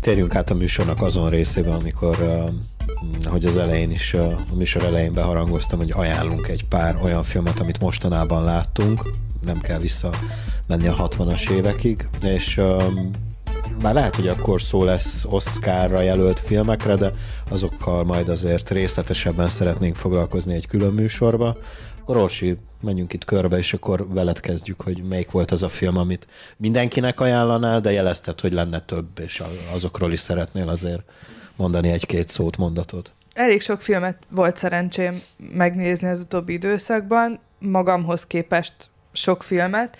Térjünk át a műsornak azon részébe, amikor mm, hogy az elején is, a műsor elején beharangoztam, hogy ajánlunk egy pár olyan filmet, amit mostanában láttunk, nem kell vissza menni a 60-as évekig, és már lehet, hogy akkor szó lesz Oscarra jelölt filmekre, de azokkal majd azért részletesebben szeretnénk foglalkozni egy külön műsorba. Akkor Orsi, menjünk itt körbe, és akkor veled kezdjük, hogy melyik volt az a film, amit mindenkinek ajánlanál, de jelezted, hogy lenne több, és azokról is szeretnél azért mondani egy-két szót, mondatot. Elég sok filmet volt szerencsém megnézni az utóbbi időszakban, magamhoz képest sok filmet,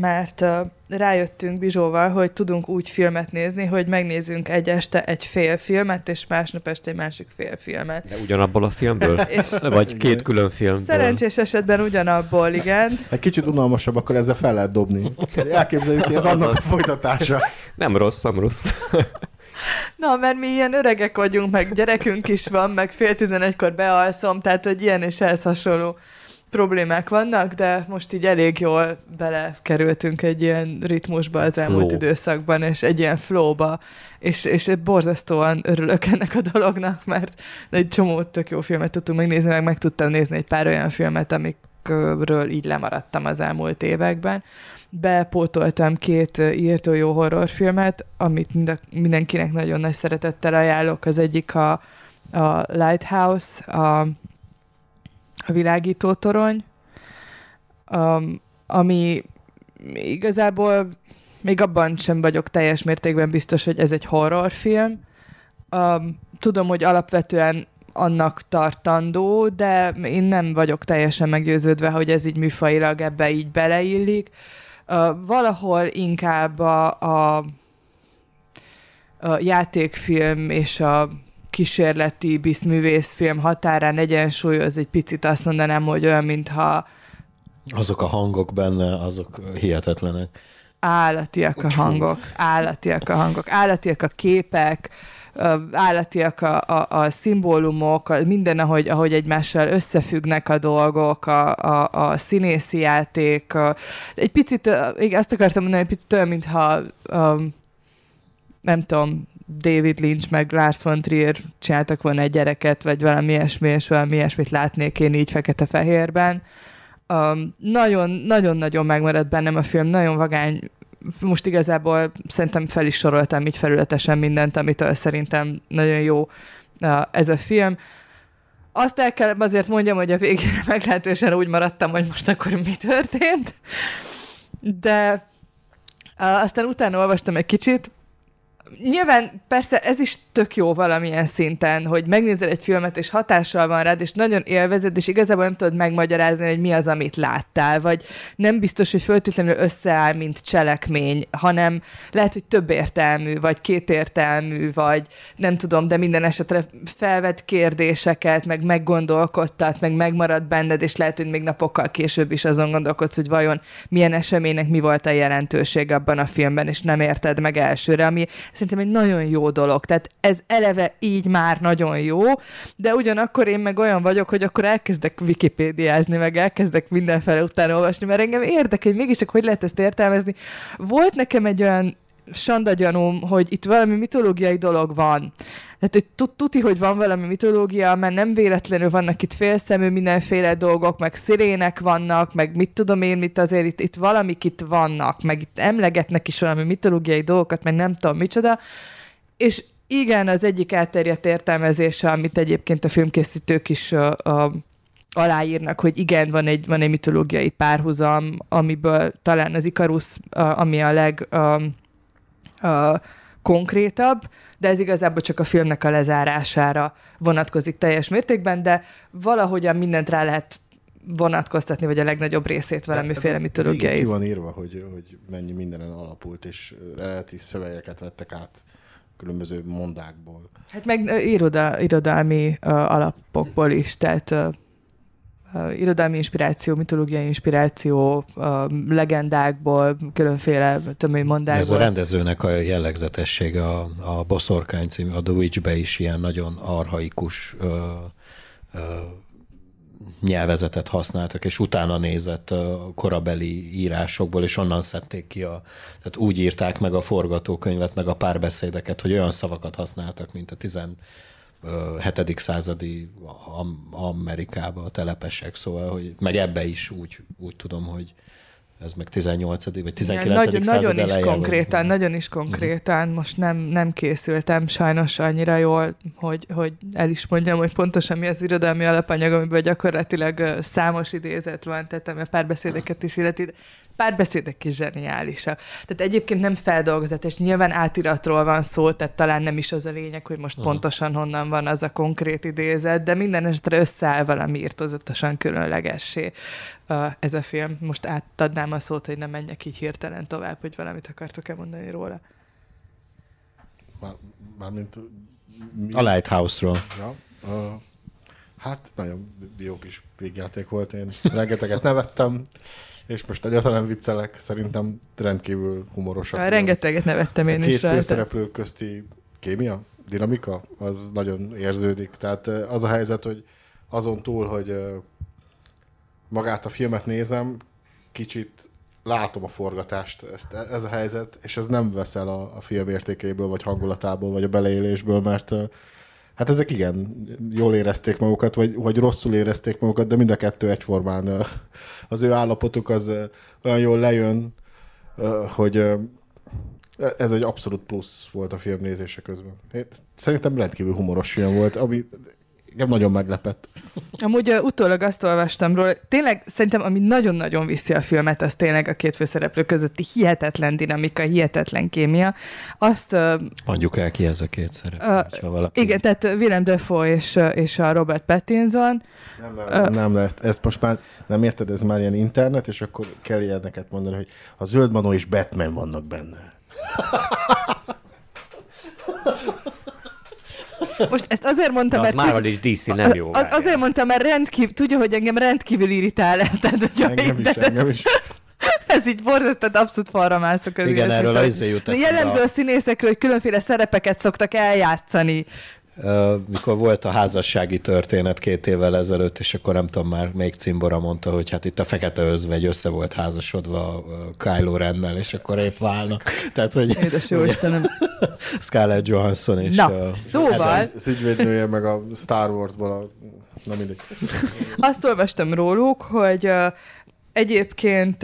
mert uh, rájöttünk Bizsóval, hogy tudunk úgy filmet nézni, hogy megnézünk egy este egy fél filmet, és másnap este egy másik fél filmet. De ugyanabból a filmből? és Vagy két külön filmből? Szerencsés esetben ugyanabból, igen. Egy kicsit unalmasabb, akkor ezzel fel lehet dobni. Elképzeljük, hogy ez annak a folytatása. Nem rossz, nem rossz. Na, mert mi ilyen öregek vagyunk, meg gyerekünk is van, meg fél tizenegykor bealszom, tehát hogy ilyen és ehhez hasonló problémák vannak, de most így elég jól belekerültünk egy ilyen ritmusba az elmúlt flow. időszakban, és egy ilyen flowba, és, és borzasztóan örülök ennek a dolognak, mert egy csomó tök jó filmet tudtunk megnézni, meg meg tudtam nézni egy pár olyan filmet, amikről így lemaradtam az elmúlt években. Bepótoltam két írtó jó horrorfilmet, amit mindenkinek nagyon nagy szeretettel ajánlok. Az egyik a, a Lighthouse, a a világító torony, um, ami igazából még abban sem vagyok teljes mértékben biztos, hogy ez egy horrorfilm. Um, tudom, hogy alapvetően annak tartandó, de én nem vagyok teljesen meggyőződve, hogy ez így műfajilag ebbe így beleillik. Uh, valahol inkább a, a, a játékfilm és a kísérleti film határán egyensúlyoz, egy picit azt mondanám, hogy olyan, mintha... Azok a hangok benne, azok hihetetlenek. Állatiak a hangok, állatiak a hangok, állatiak a képek, állatiak a, a, a szimbólumok, a, minden, ahogy, ahogy egymással összefüggnek a dolgok, a, a, a színészi játék. A, egy picit, igen, azt akartam mondani, egy picit olyan, mintha a, nem tudom, David Lynch meg Lars von Trier csináltak volna egy gyereket, vagy valami ilyesmi, és valami ilyesmit látnék én így fekete-fehérben. Nagyon-nagyon-nagyon um, nagyon megmaradt bennem a film, nagyon vagány most igazából szerintem fel is soroltam így felületesen mindent, amitől szerintem nagyon jó ez a film. Azt el kell azért mondjam, hogy a végére meglehetősen úgy maradtam, hogy most akkor mi történt, de aztán utána olvastam egy kicsit, nyilván persze ez is tök jó valamilyen szinten, hogy megnézel egy filmet, és hatással van rád, és nagyon élvezed, és igazából nem tudod megmagyarázni, hogy mi az, amit láttál, vagy nem biztos, hogy föltétlenül összeáll, mint cselekmény, hanem lehet, hogy több értelmű, vagy kétértelmű, vagy nem tudom, de minden esetre felvet kérdéseket, meg meggondolkodtat, meg megmarad benned, és lehet, hogy még napokkal később is azon gondolkodsz, hogy vajon milyen eseménynek mi volt a jelentőség abban a filmben, és nem érted meg elsőre, ami szerintem egy nagyon jó dolog. Tehát ez eleve így már nagyon jó, de ugyanakkor én meg olyan vagyok, hogy akkor elkezdek wikipédiázni, meg elkezdek mindenfelé utána olvasni, mert engem érdekel, hogy mégis csak hogy lehet ezt értelmezni. Volt nekem egy olyan sanda gyanúm, hogy itt valami mitológiai dolog van. Tehát hogy tuti, hogy van valami mitológia, mert nem véletlenül vannak itt félszemű mindenféle dolgok, meg szirének vannak, meg mit tudom én, mit azért itt, itt valamik itt vannak, meg itt emlegetnek is valami mitológiai dolgokat, meg nem tudom micsoda. És igen, az egyik elterjedt értelmezése, amit egyébként a filmkészítők is uh, uh, aláírnak, hogy igen, van egy, van egy mitológiai párhuzam, amiből talán az Ikarusz, uh, ami a leg... Um, uh, konkrétabb, de ez igazából csak a filmnek a lezárására vonatkozik teljes mértékben, de valahogyan mindent rá lehet vonatkoztatni, vagy a legnagyobb részét valamiféle miféle mitológiai. Ki van írva, hogy, hogy mennyi mindenen alapult, és eredeti szövegeket vettek át különböző mondákból. Hát meg iroda, irodalmi uh, alapokból is, tehát uh, Eh, irodalmi inspiráció, mitológiai inspiráció, legendákból, különféle tömény mondásból. Ez a rendezőnek a jellegzetessége a, a Boszorkány című, a The Witch-be is ilyen nagyon arhaikus ö, ö, nyelvezetet használtak, és utána nézett a korabeli írásokból, és onnan szedték ki a... Tehát úgy írták meg a forgatókönyvet, meg a párbeszédeket, hogy olyan szavakat használtak, mint a tizen hetedik századi Amerikába a telepesek, szóval, hogy meg ebbe is úgy, úgy tudom, hogy ez meg 18. vagy 19. Igen, nagyon, század nagyon is konkrétan, vagy... Mhm. nagyon is konkrétan. Mhm. Most nem, nem készültem sajnos annyira jól, hogy, hogy el is mondjam, hogy pontosan mi az irodalmi alapanyag, amiből gyakorlatilag számos idézet van, tehát ami a párbeszédeket is illeti. Párbeszédek is zseniálisak. Tehát egyébként nem feldolgozat és nyilván átiratról van szó, tehát talán nem is az a lényeg, hogy most Aha. pontosan honnan van az a konkrét idézet, de minden esetre összeáll valami írtozatosan különlegessé ez a film. Most átadnám a szót, hogy nem menjek így hirtelen tovább, hogy valamit akartok-e mondani róla. Már, mármint... Mi? A Lighthouse-ról. Ja, uh, hát nagyon jó kis végjáték volt, én rengeteget nevettem, és most egyáltalán nem viccelek, szerintem rendkívül humorosak. rengeteget nevettem én a két szereplő közti kémia, dinamika, az nagyon érződik. Tehát az a helyzet, hogy azon túl, hogy magát a filmet nézem, kicsit látom a forgatást, ezt, ez a helyzet, és ez nem veszel a, a film értékéből, vagy hangulatából, vagy a beleélésből, mert hát ezek igen, jól érezték magukat, vagy, vagy rosszul érezték magukat, de mind a kettő egyformán az ő állapotuk az olyan jól lejön, hogy ez egy abszolút plusz volt a film nézése közben. Szerintem rendkívül humoros film volt, ami engem nagyon meglepett. Amúgy uh, utólag azt olvastam róla, tényleg szerintem, ami nagyon-nagyon viszi a filmet, az tényleg a két főszereplő közötti hihetetlen dinamika, hihetetlen kémia. Azt... Uh, Mondjuk el ki ez a két szereplő, uh, valaki... Igen, tehát Willem Dafoe és, és a Robert Pattinson. Nem, nem, uh, nem, nem Ez most már nem érted, ez már ilyen internet, és akkor kell neked mondani, hogy a Zöld Manó és Batman vannak benne. Most ezt azért mondtam, mert... már is DC nem jó. Az, azért mondtam, mert rendkívül, tudja, hogy engem rendkívül irritál ez. Tehát, hogy engem is, de, engem is. Ez így borzasztó, tehát abszolút falra mászok Igen, erről az izé jut De jellemző a színészekről, hogy különféle szerepeket szoktak eljátszani mikor volt a házassági történet két évvel ezelőtt, és akkor nem tudom már, még Cimbora mondta, hogy hát itt a fekete özvegy össze volt házasodva Kylo Rennel, és akkor épp válnak. Tehát, hogy... Édes jó Istenem. Scarlett Johansson és... Na, a... szóval... Hát Az ügyvédnője meg a Star Wars-ból a... Na mindig Azt olvastam róluk, hogy egyébként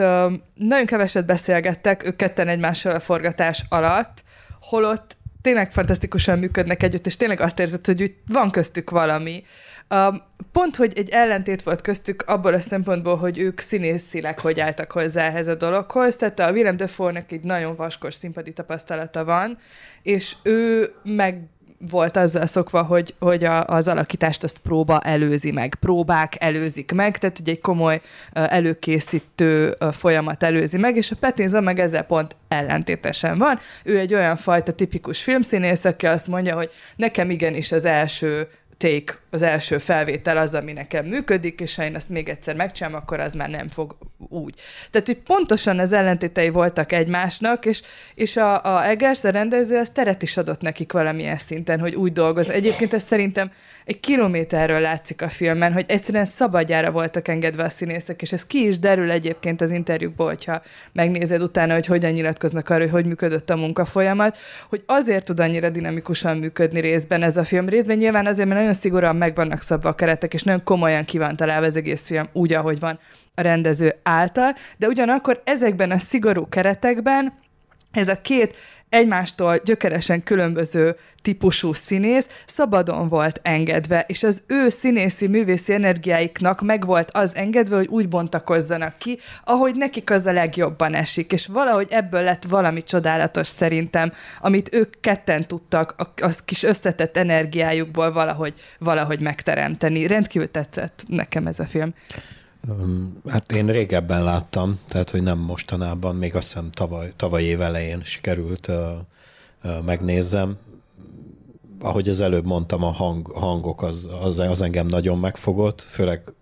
nagyon keveset beszélgettek ők ketten egymással a forgatás alatt, holott tényleg fantasztikusan működnek együtt, és tényleg azt érzed, hogy van köztük valami. Um, pont, hogy egy ellentét volt köztük abból a szempontból, hogy ők színészileg hogy álltak hozzá ehhez a dologhoz, tehát a Willem Dafoe-nak egy nagyon vaskos színpadi tapasztalata van, és ő meg volt azzal szokva, hogy, hogy a, az alakítást azt próba előzi meg, próbák előzik meg, tehát ugye egy komoly előkészítő folyamat előzi meg, és a Pattinson meg ezzel pont ellentétesen van. Ő egy olyan fajta tipikus filmszínész, aki azt mondja, hogy nekem igenis az első take az első felvétel az, ami nekem működik, és ha én ezt még egyszer megcsinálom, akkor az már nem fog úgy. Tehát, hogy pontosan az ellentétei voltak egymásnak, és, és a, a Eggers, a rendező, az teret is adott nekik valamilyen szinten, hogy úgy dolgoz. Egyébként ez szerintem egy kilométerről látszik a filmen, hogy egyszerűen szabadjára voltak engedve a színészek, és ez ki is derül egyébként az interjúkból, hogyha megnézed utána, hogy hogyan nyilatkoznak arról, hogy hogy működött a munkafolyamat, hogy azért tud annyira dinamikusan működni részben ez a film. Részben nyilván azért, mert nagyon szigorúan meg vannak szabva a keretek, és nagyon komolyan ki van találva az egész film úgy, ahogy van a rendező által, de ugyanakkor ezekben a szigorú keretekben ez a két egymástól gyökeresen különböző típusú színész szabadon volt engedve, és az ő színészi művészi energiáiknak meg volt az engedve, hogy úgy bontakozzanak ki, ahogy nekik az a legjobban esik, és valahogy ebből lett valami csodálatos szerintem, amit ők ketten tudtak a, a kis összetett energiájukból valahogy, valahogy megteremteni. Rendkívül tetszett nekem ez a film. Hát én régebben láttam, tehát hogy nem mostanában, még azt hiszem tavaly, tavaly év elején sikerült megnézzem. Ahogy az előbb mondtam, a hang, hangok az, az, az engem nagyon megfogott, főleg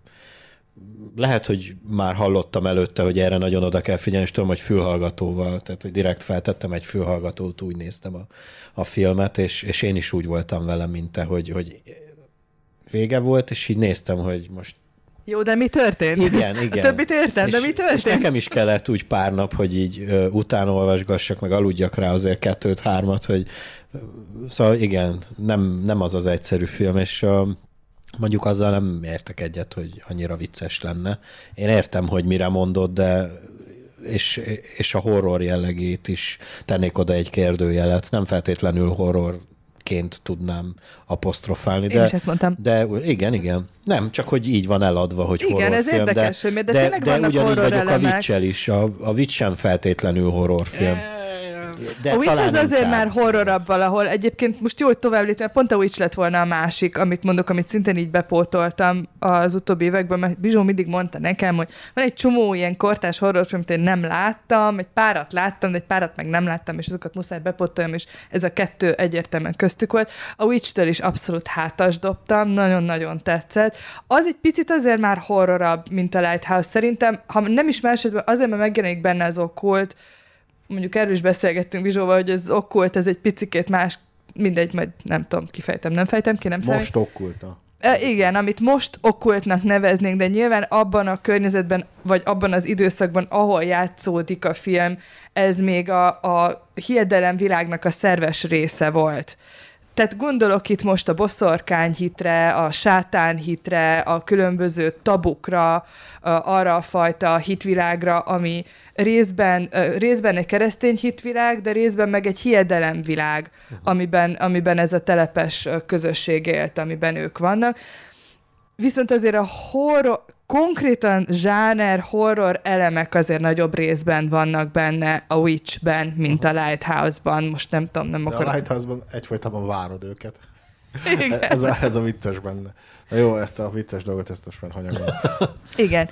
lehet, hogy már hallottam előtte, hogy erre nagyon oda kell figyelni, és tudom, hogy fülhallgatóval, tehát hogy direkt feltettem egy fülhallgatót, úgy néztem a, a filmet, és, és én is úgy voltam vele, mint te, hogy, hogy vége volt, és így néztem, hogy most jó, de mi történt? Igen, igen. A többit értem, és, de mi történt? És nekem is kellett úgy pár nap, hogy így ö, utána olvasgassak, meg aludjak rá azért kettőt, hármat, hogy szóval igen, nem, nem az az egyszerű film, és ö, mondjuk azzal nem értek egyet, hogy annyira vicces lenne. Én értem, hogy mire mondod, de és, és a horror jellegét is tennék oda egy kérdőjelet. Nem feltétlenül horror ként tudnám apostrofálni. De, Én is ezt mondtam. De igen, igen. Nem, csak hogy így van eladva, hogy igen, horrorfilm. Igen, ez érdekes, de, hogy de, de, de ugyanígy vagyok elemek. a Witch-el is. A, a Witch sem feltétlenül horrorfilm. E- de a Witch az azért már horrorabb valahol. Egyébként most jó, hogy tovább léptem, pont a Witch lett volna a másik, amit mondok, amit szintén így bepótoltam az utóbbi években, mert Bizsó mindig mondta nekem, hogy van egy csomó ilyen kortás horror, amit én nem láttam, egy párat láttam, de egy párat meg nem láttam, és azokat muszáj bepótoljam, és ez a kettő egyértelműen köztük volt. A Witch-től is abszolút hátas dobtam, nagyon-nagyon tetszett. Az egy picit azért már horrorabb, mint a Lighthouse. Szerintem, ha nem is másodban, azért, mert megjelenik benne az okkult, mondjuk erről is beszélgettünk Bizsóval, hogy ez okkult, ez egy picikét más, mindegy, majd nem tudom, kifejtem, nem fejtem ki, nem számít. Most okkulta. E, igen, amit most okkultnak neveznénk, de nyilván abban a környezetben, vagy abban az időszakban, ahol játszódik a film, ez még a, a hiedelem világnak a szerves része volt. Tehát gondolok itt most a boszorkány hitre, a sátán hitre, a különböző tabukra, arra a fajta hitvilágra, ami részben, részben egy keresztény hitvilág, de részben meg egy hiedelemvilág, uh-huh. amiben, amiben ez a telepes közösség élt, amiben ők vannak. Viszont azért a horror, konkrétan zsáner, horror elemek azért nagyobb részben vannak benne a Witch-ben, mint a Lighthouse-ban. Most nem tudom, nem akarom. De a Lighthouse-ban egyfolytában várod őket. Igen. ez, a, ez a vicces benne. Na jó, ezt a vicces dolgot ezt most már hanyagom. Igen.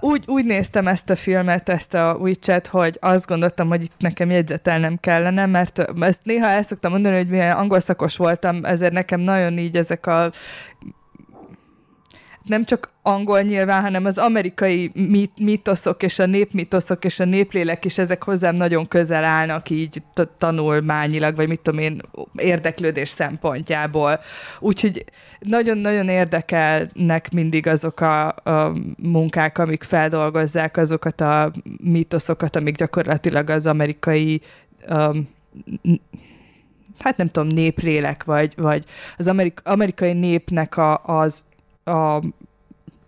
úgy, úgy néztem ezt a filmet, ezt a Witch-et, hogy azt gondoltam, hogy itt nekem jegyzetelnem kellene, mert ezt néha el szoktam mondani, hogy milyen angol szakos voltam, ezért nekem nagyon így ezek a nem csak angol nyilván, hanem az amerikai mit, mitoszok és a népmitoszok és a néplélek is ezek hozzám nagyon közel állnak így tanulmányilag, vagy mit tudom én, érdeklődés szempontjából. Úgyhogy nagyon-nagyon érdekelnek mindig azok a, a munkák, amik feldolgozzák azokat a mitoszokat, amik gyakorlatilag az amerikai um, hát nem tudom, néprélek, vagy, vagy az amerik- amerikai népnek a, az a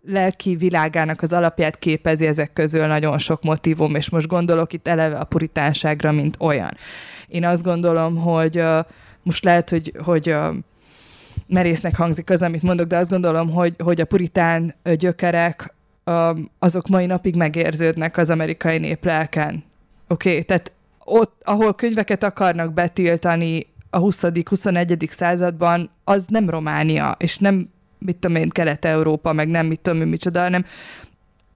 lelki világának az alapját képezi ezek közül nagyon sok motivum, és most gondolok itt eleve a puritánságra, mint olyan. Én azt gondolom, hogy most lehet, hogy, hogy merésznek hangzik az, amit mondok, de azt gondolom, hogy, hogy a puritán gyökerek azok mai napig megérződnek az amerikai néplelken. Oké, okay? tehát ott, ahol könyveket akarnak betiltani a 20.-21. században, az nem Románia, és nem mit tudom én, Kelet-Európa, meg nem mit tudom én, micsoda, hanem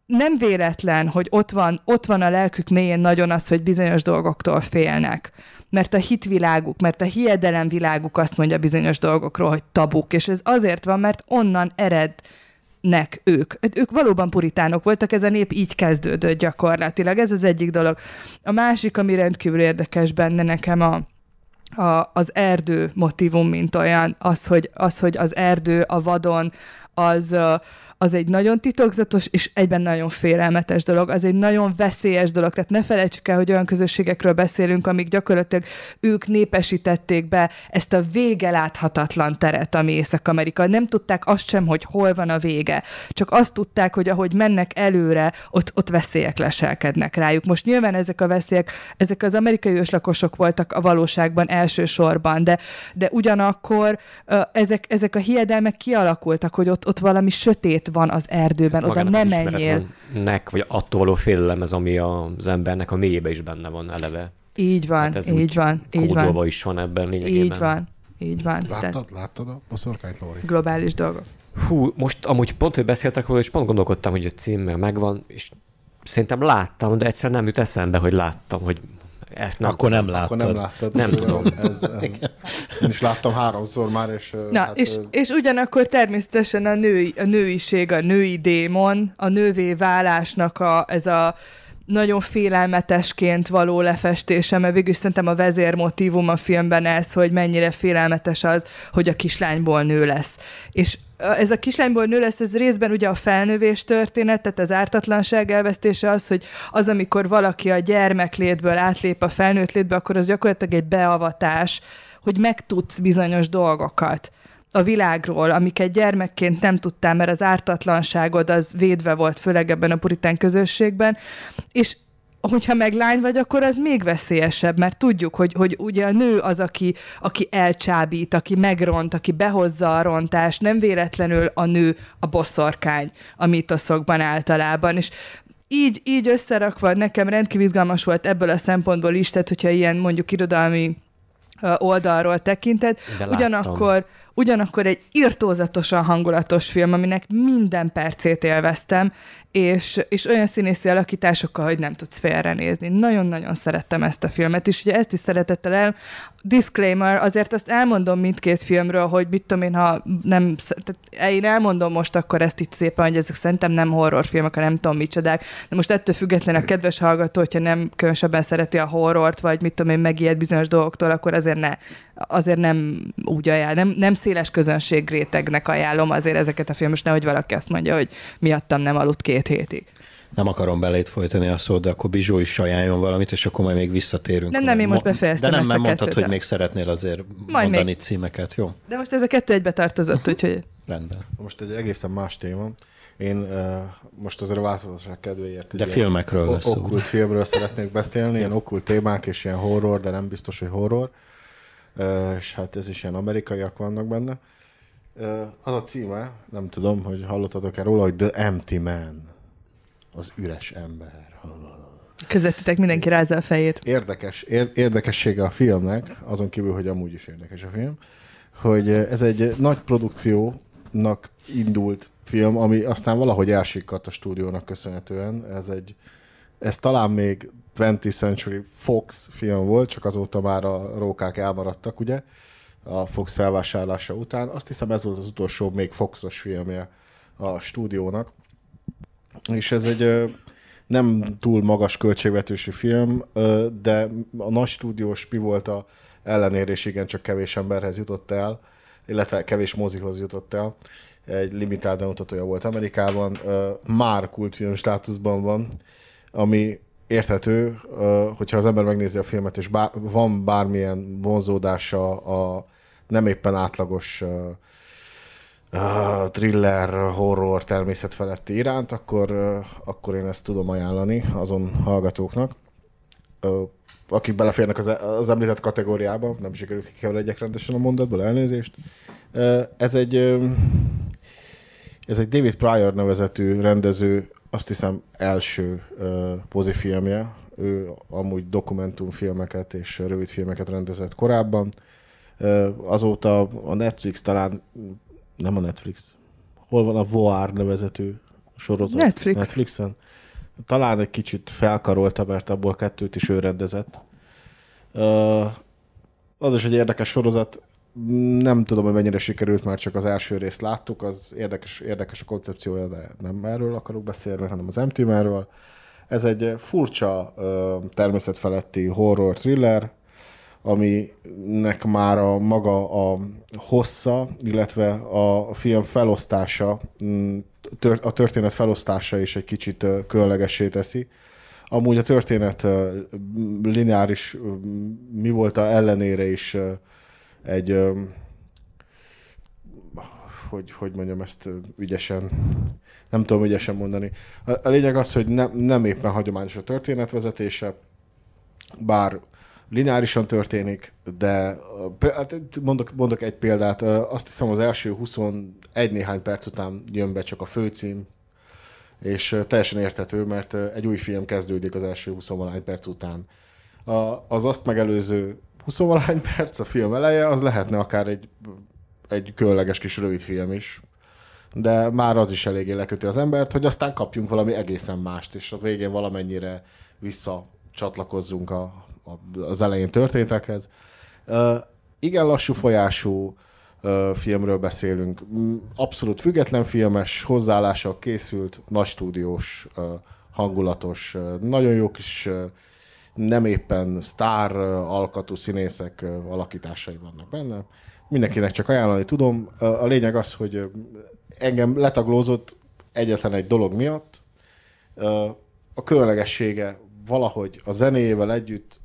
nem véletlen, hogy ott van, ott van a lelkük mélyén nagyon az, hogy bizonyos dolgoktól félnek. Mert a hitviláguk, mert a hiedelemviláguk azt mondja bizonyos dolgokról, hogy tabuk, és ez azért van, mert onnan ered nek ők. Hát ők valóban puritánok voltak, ez a nép így kezdődött gyakorlatilag. Ez az egyik dolog. A másik, ami rendkívül érdekes benne nekem a, a, az erdő motivum, mint olyan, az hogy, az, hogy az erdő a vadon, az az egy nagyon titokzatos és egyben nagyon félelmetes dolog, az egy nagyon veszélyes dolog. Tehát ne felejtsük el, hogy olyan közösségekről beszélünk, amik gyakorlatilag ők népesítették be ezt a vége láthatatlan teret, ami Észak-Amerika. Nem tudták azt sem, hogy hol van a vége. Csak azt tudták, hogy ahogy mennek előre, ott, ott veszélyek leselkednek rájuk. Most nyilván ezek a veszélyek, ezek az amerikai őslakosok voltak a valóságban elsősorban, de, de ugyanakkor ezek, ezek a hiedelmek kialakultak, hogy ott, ott valami sötét van az erdőben, oda nem menjél. Nek, vagy attól való félelem ez, ami az embernek a mélyébe is benne van eleve. Így van, hát ez így van, így van. is van ebben lényegében. Így van, így van. Láttad, Tehát... láttad a boszorkányt, Lóri? Globális dolgok. Hú, most amúgy pont, hogy beszéltek róla, és pont gondolkodtam, hogy a címmel megvan, és szerintem láttam, de egyszer nem jut eszembe, hogy láttam, hogy, ezt nem akkor nem láttad. Akkor nem láttad. Nem tudom. Ez, én is láttam háromszor már, és... Na, hát, és, és ugyanakkor természetesen a, női, a nőiség, a női démon, a nővé válásnak a, ez a nagyon félelmetesként való lefestése, mert végül szerintem a vezérmotívum a filmben ez, hogy mennyire félelmetes az, hogy a kislányból nő lesz. És ez a kislányból nő lesz, ez részben ugye a felnövés történet, tehát az ártatlanság elvesztése az, hogy az, amikor valaki a gyermeklétből átlép a felnőtt létbe, akkor az gyakorlatilag egy beavatás, hogy megtudsz bizonyos dolgokat a világról, amiket gyermekként nem tudtál, mert az ártatlanságod az védve volt, főleg ebben a puritán közösségben, és hogyha meg lány vagy, akkor az még veszélyesebb, mert tudjuk, hogy, hogy ugye a nő az, aki, aki elcsábít, aki megront, aki behozza a rontást, nem véletlenül a nő a boszorkány a mitoszokban általában, és így, így összerakva nekem rendkívül izgalmas volt ebből a szempontból is, tehát hogyha ilyen mondjuk irodalmi oldalról tekinted. Ugyanakkor, ugyanakkor egy irtózatosan hangulatos film, aminek minden percét élveztem, és, és olyan színészi alakításokkal, hogy nem tudsz félrenézni. Nagyon-nagyon szerettem ezt a filmet, és ugye ezt is szeretettel el. Disclaimer, azért azt elmondom mindkét filmről, hogy mit tudom én, ha nem, tehát e- én elmondom most akkor ezt itt szépen, hogy ezek szerintem nem horrorfilmek, hanem nem tudom micsodák, de most ettől független a kedves hallgató, hogyha nem különösebben szereti a horrort, vagy mit tudom én, megijed bizonyos dolgoktól, akkor azért ne azért nem úgy ajánl, nem, nem széles közönség rétegnek ajánlom azért ezeket a filmes, nehogy valaki azt mondja, hogy miattam nem aludt két hétig nem akarom belét folytani a szót, de akkor Bizsó is ajánljon valamit, és akkor majd még visszatérünk. Nem, nem, én most befejeztem De nem, mert mondtad, kettőt. hogy még szeretnél azért majd mondani még. címeket, jó? De most ez a kettő egybe tartozott, úgyhogy... Rendben. Most egy egészen más téma. Én uh, most azért a változatosság kedvéért... De filmekről lesz Okkult filmről szeretnék beszélni, ilyen okkult témák és ilyen horror, de nem biztos, hogy horror. Uh, és hát ez is ilyen amerikaiak vannak benne. Az a címe, nem tudom, hogy hallottatok-e róla, hogy The Empty Man, az üres ember. Közöttetek mindenki rázza a fejét. Érdekes, ér, érdekessége a filmnek, azon kívül, hogy amúgy is érdekes a film, hogy ez egy nagy produkciónak indult film, ami aztán valahogy elsikadt a stúdiónak köszönhetően. Ez egy, ez talán még 20th Century Fox film volt, csak azóta már a rókák elmaradtak, ugye, a Fox felvásárlása után. Azt hiszem ez volt az utolsó még Foxos filmje a stúdiónak. És ez egy nem túl magas költségvetésű film, de a nagy stúdiós mi volt a ellenérés, igen, csak kevés emberhez jutott el, illetve kevés mozihoz jutott el. Egy limitált bemutatója volt Amerikában, már kultfilm státuszban van, ami érthető, hogyha az ember megnézi a filmet, és bár, van bármilyen vonzódása a nem éppen átlagos uh, thriller, horror, természet feletti iránt, akkor, uh, akkor én ezt tudom ajánlani azon hallgatóknak, uh, akik beleférnek az, e-, az említett kategóriába, nem sikerült kikeveredjek rendesen a mondatból, elnézést. Uh, ez egy uh, ez egy David Pryor nevezetű rendező, azt hiszem első uh, pozifilmje. Ő amúgy dokumentumfilmeket és rövidfilmeket rendezett korábban. Uh, azóta a Netflix talán, nem a Netflix, hol van a Voar nevezetű sorozat? Netflix. Netflixen. Talán egy kicsit felkarolta, mert abból kettőt is ő rendezett. Uh, az is egy érdekes sorozat, nem tudom, hogy mennyire sikerült, már csak az első részt láttuk, az érdekes, érdekes a koncepciója, de nem erről akarok beszélni, hanem az MTM-ről. Ez egy furcsa természetfeletti horror thriller, aminek már a maga a hossza, illetve a film felosztása, a történet felosztása is egy kicsit különlegessé teszi. Amúgy a történet lineáris mi volt a ellenére is egy hogy, hogy mondjam ezt ügyesen, nem tudom ügyesen mondani. A, lényeg az, hogy nem, nem éppen hagyományos a történetvezetése, bár lineárisan történik, de hát mondok, mondok egy példát, azt hiszem az első 21 néhány perc után jön be csak a főcím, és teljesen érthető, mert egy új film kezdődik az első 20 perc után. az azt megelőző Szóval hány perc a film eleje, az lehetne akár egy, egy különleges kis rövid film is. De már az is eléggé leköti az embert, hogy aztán kapjunk valami egészen mást, és a végén valamennyire visszacsatlakozzunk a, a, az elején történtekhez. Uh, igen lassú folyású uh, filmről beszélünk. Abszolút független filmes, hozzáállása készült, nagy stúdiós, uh, hangulatos, nagyon jó kis nem éppen sztár alkatú színészek alakításai vannak benne. Mindenkinek csak ajánlani tudom. A lényeg az, hogy engem letaglózott egyetlen egy dolog miatt. A különlegessége valahogy a zenéjével együtt,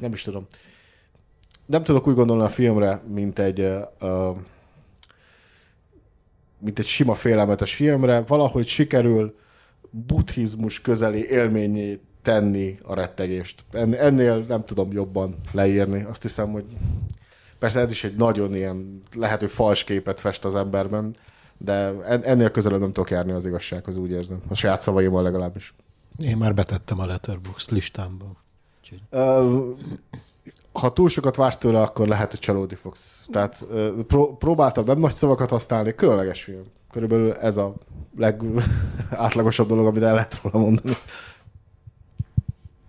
nem is tudom, nem tudok úgy gondolni a filmre, mint egy mint egy sima félelmetes filmre, valahogy sikerül buddhizmus közeli élményét tenni a rettegést. Ennél nem tudom jobban leírni. Azt hiszem, hogy persze ez is egy nagyon ilyen, lehető fals képet fest az emberben, de ennél közelebb nem tudok járni az igazsághoz, úgy érzem. A saját szavaimmal legalábbis. Én már betettem a letterbox listámba. Úgyhogy... Ha túl sokat vársz tőle, akkor lehet, hogy csalódni fogsz. Tehát pró- próbáltam nem nagy szavakat használni, különleges film. Körülbelül ez a legátlagosabb dolog, amit el lehet róla mondani.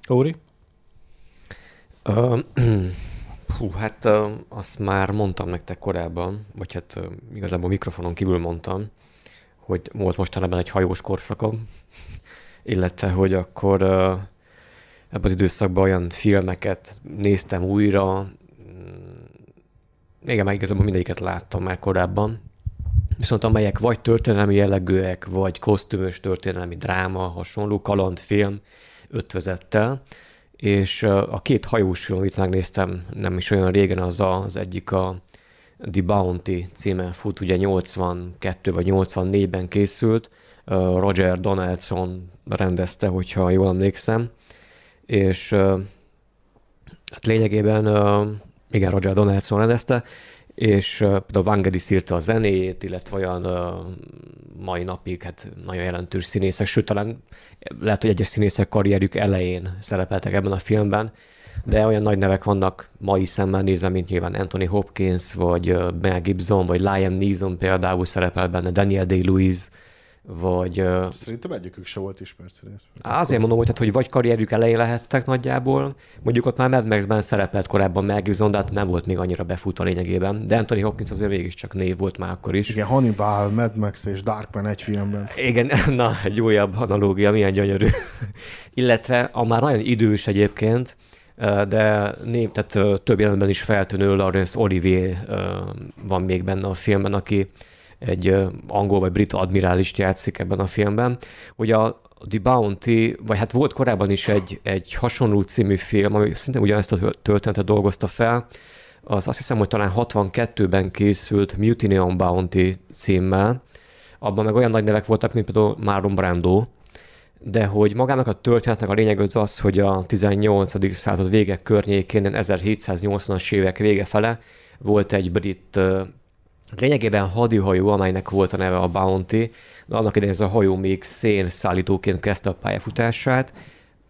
Óri? Uh, hú, hát uh, azt már mondtam nektek korábban, vagy hát uh, igazából mikrofonon kívül mondtam, hogy volt mostanában egy hajós korszakom, illetve hogy akkor uh, ebben az időszakban olyan filmeket néztem újra, mm, igen, már igazából mindegyiket láttam már korábban, viszont amelyek vagy történelmi jellegűek, vagy kosztümös történelmi dráma, hasonló kalandfilm, ötvözettel és a két hajós film, amit megnéztem nem is olyan régen, az a, az egyik a The Bounty címen fut, ugye 82 vagy 84-ben készült, Roger Donaldson rendezte, hogyha jól emlékszem, és hát lényegében igen, Roger Donaldson rendezte, és például Vangelis írta a zenéjét, illetve olyan mai napig hát nagyon jelentős színészek, sőt talán lehet, hogy egyes színészek karrierjük elején szerepeltek ebben a filmben, de olyan nagy nevek vannak mai szemmel nézve, mint nyilván Anthony Hopkins, vagy Mel Gibson, vagy Liam Neeson például szerepel benne, Daniel Day-Lewis, vagy... Szerintem egyikük se volt ismert színész. Azért mondom, hogy, hát, hogy vagy karrierjük elején lehettek nagyjából, mondjuk ott már Mad Max-ben szerepelt korábban Mel Gibson, de hát nem volt még annyira befut a lényegében. De Anthony Hopkins azért mégiscsak név volt már akkor is. Igen, Hannibal, Mad Max és Darkman egy filmben. Igen, na, egy újabb analógia, milyen gyönyörű. Illetve a már nagyon idős egyébként, de nép, tehát több jelenben is feltűnő Laurence Olivier van még benne a filmben, aki egy angol vagy brit admirálist játszik ebben a filmben, hogy a The Bounty, vagy hát volt korábban is egy, egy hasonló című film, ami szinte ugyanezt a történetet dolgozta fel, az azt hiszem, hogy talán 62-ben készült Mutiny on Bounty címmel, abban meg olyan nagy nevek voltak, mint például Marlon Brando, de hogy magának a történetnek a lényeg az az, hogy a 18. század vége környékén, 1780-as évek vége fele volt egy brit Hát lényegében hadihajó, amelynek volt a neve a Bounty, de annak idején ez a hajó még szénszállítóként kezdte a pályafutását,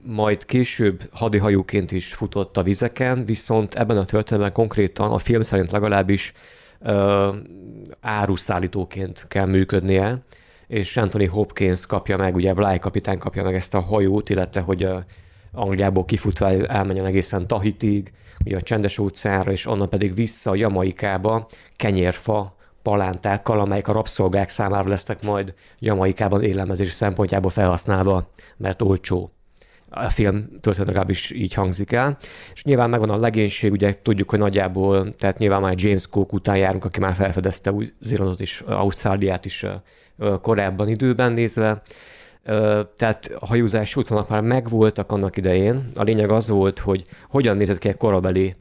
majd később hadihajóként is futott a vizeken, viszont ebben a történetben konkrétan a film szerint legalábbis ö, áruszállítóként kell működnie, és Anthony Hopkins kapja meg, ugye Bly Kapitán kapja meg ezt a hajót, illetve hogy a Angliából kifutva elmenjen egészen Tahitig, ugye a Csendes óceánra, és onnan pedig vissza a Jamaikába, kenyérfa palántákkal, amelyek a rabszolgák számára lesznek majd Jamaikában élelmezés szempontjából felhasználva, mert olcsó. A film történet legalábbis így hangzik el. És nyilván megvan a legénység, ugye tudjuk, hogy nagyjából, tehát nyilván már James Cook után járunk, aki már felfedezte Új-Zélandot is, Ausztráliát is korábban időben nézve, tehát a hajózás útvonalak már megvoltak annak idején. A lényeg az volt, hogy hogyan nézett ki egy korabeli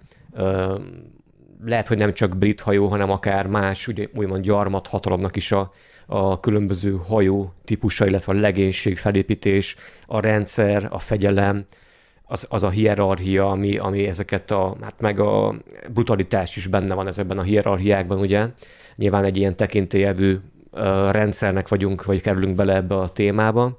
lehet, hogy nem csak brit hajó, hanem akár más, ugye, úgymond gyarmat hatalomnak is a, a különböző hajó típusa, illetve a legénység, felépítés, a rendszer, a fegyelem, az, az a hierarchia, ami, ami ezeket a, hát meg a brutalitás is benne van ezekben a hierarchiákban, ugye? Nyilván egy ilyen tekintélyevű rendszernek vagyunk, vagy kerülünk bele ebbe a témába.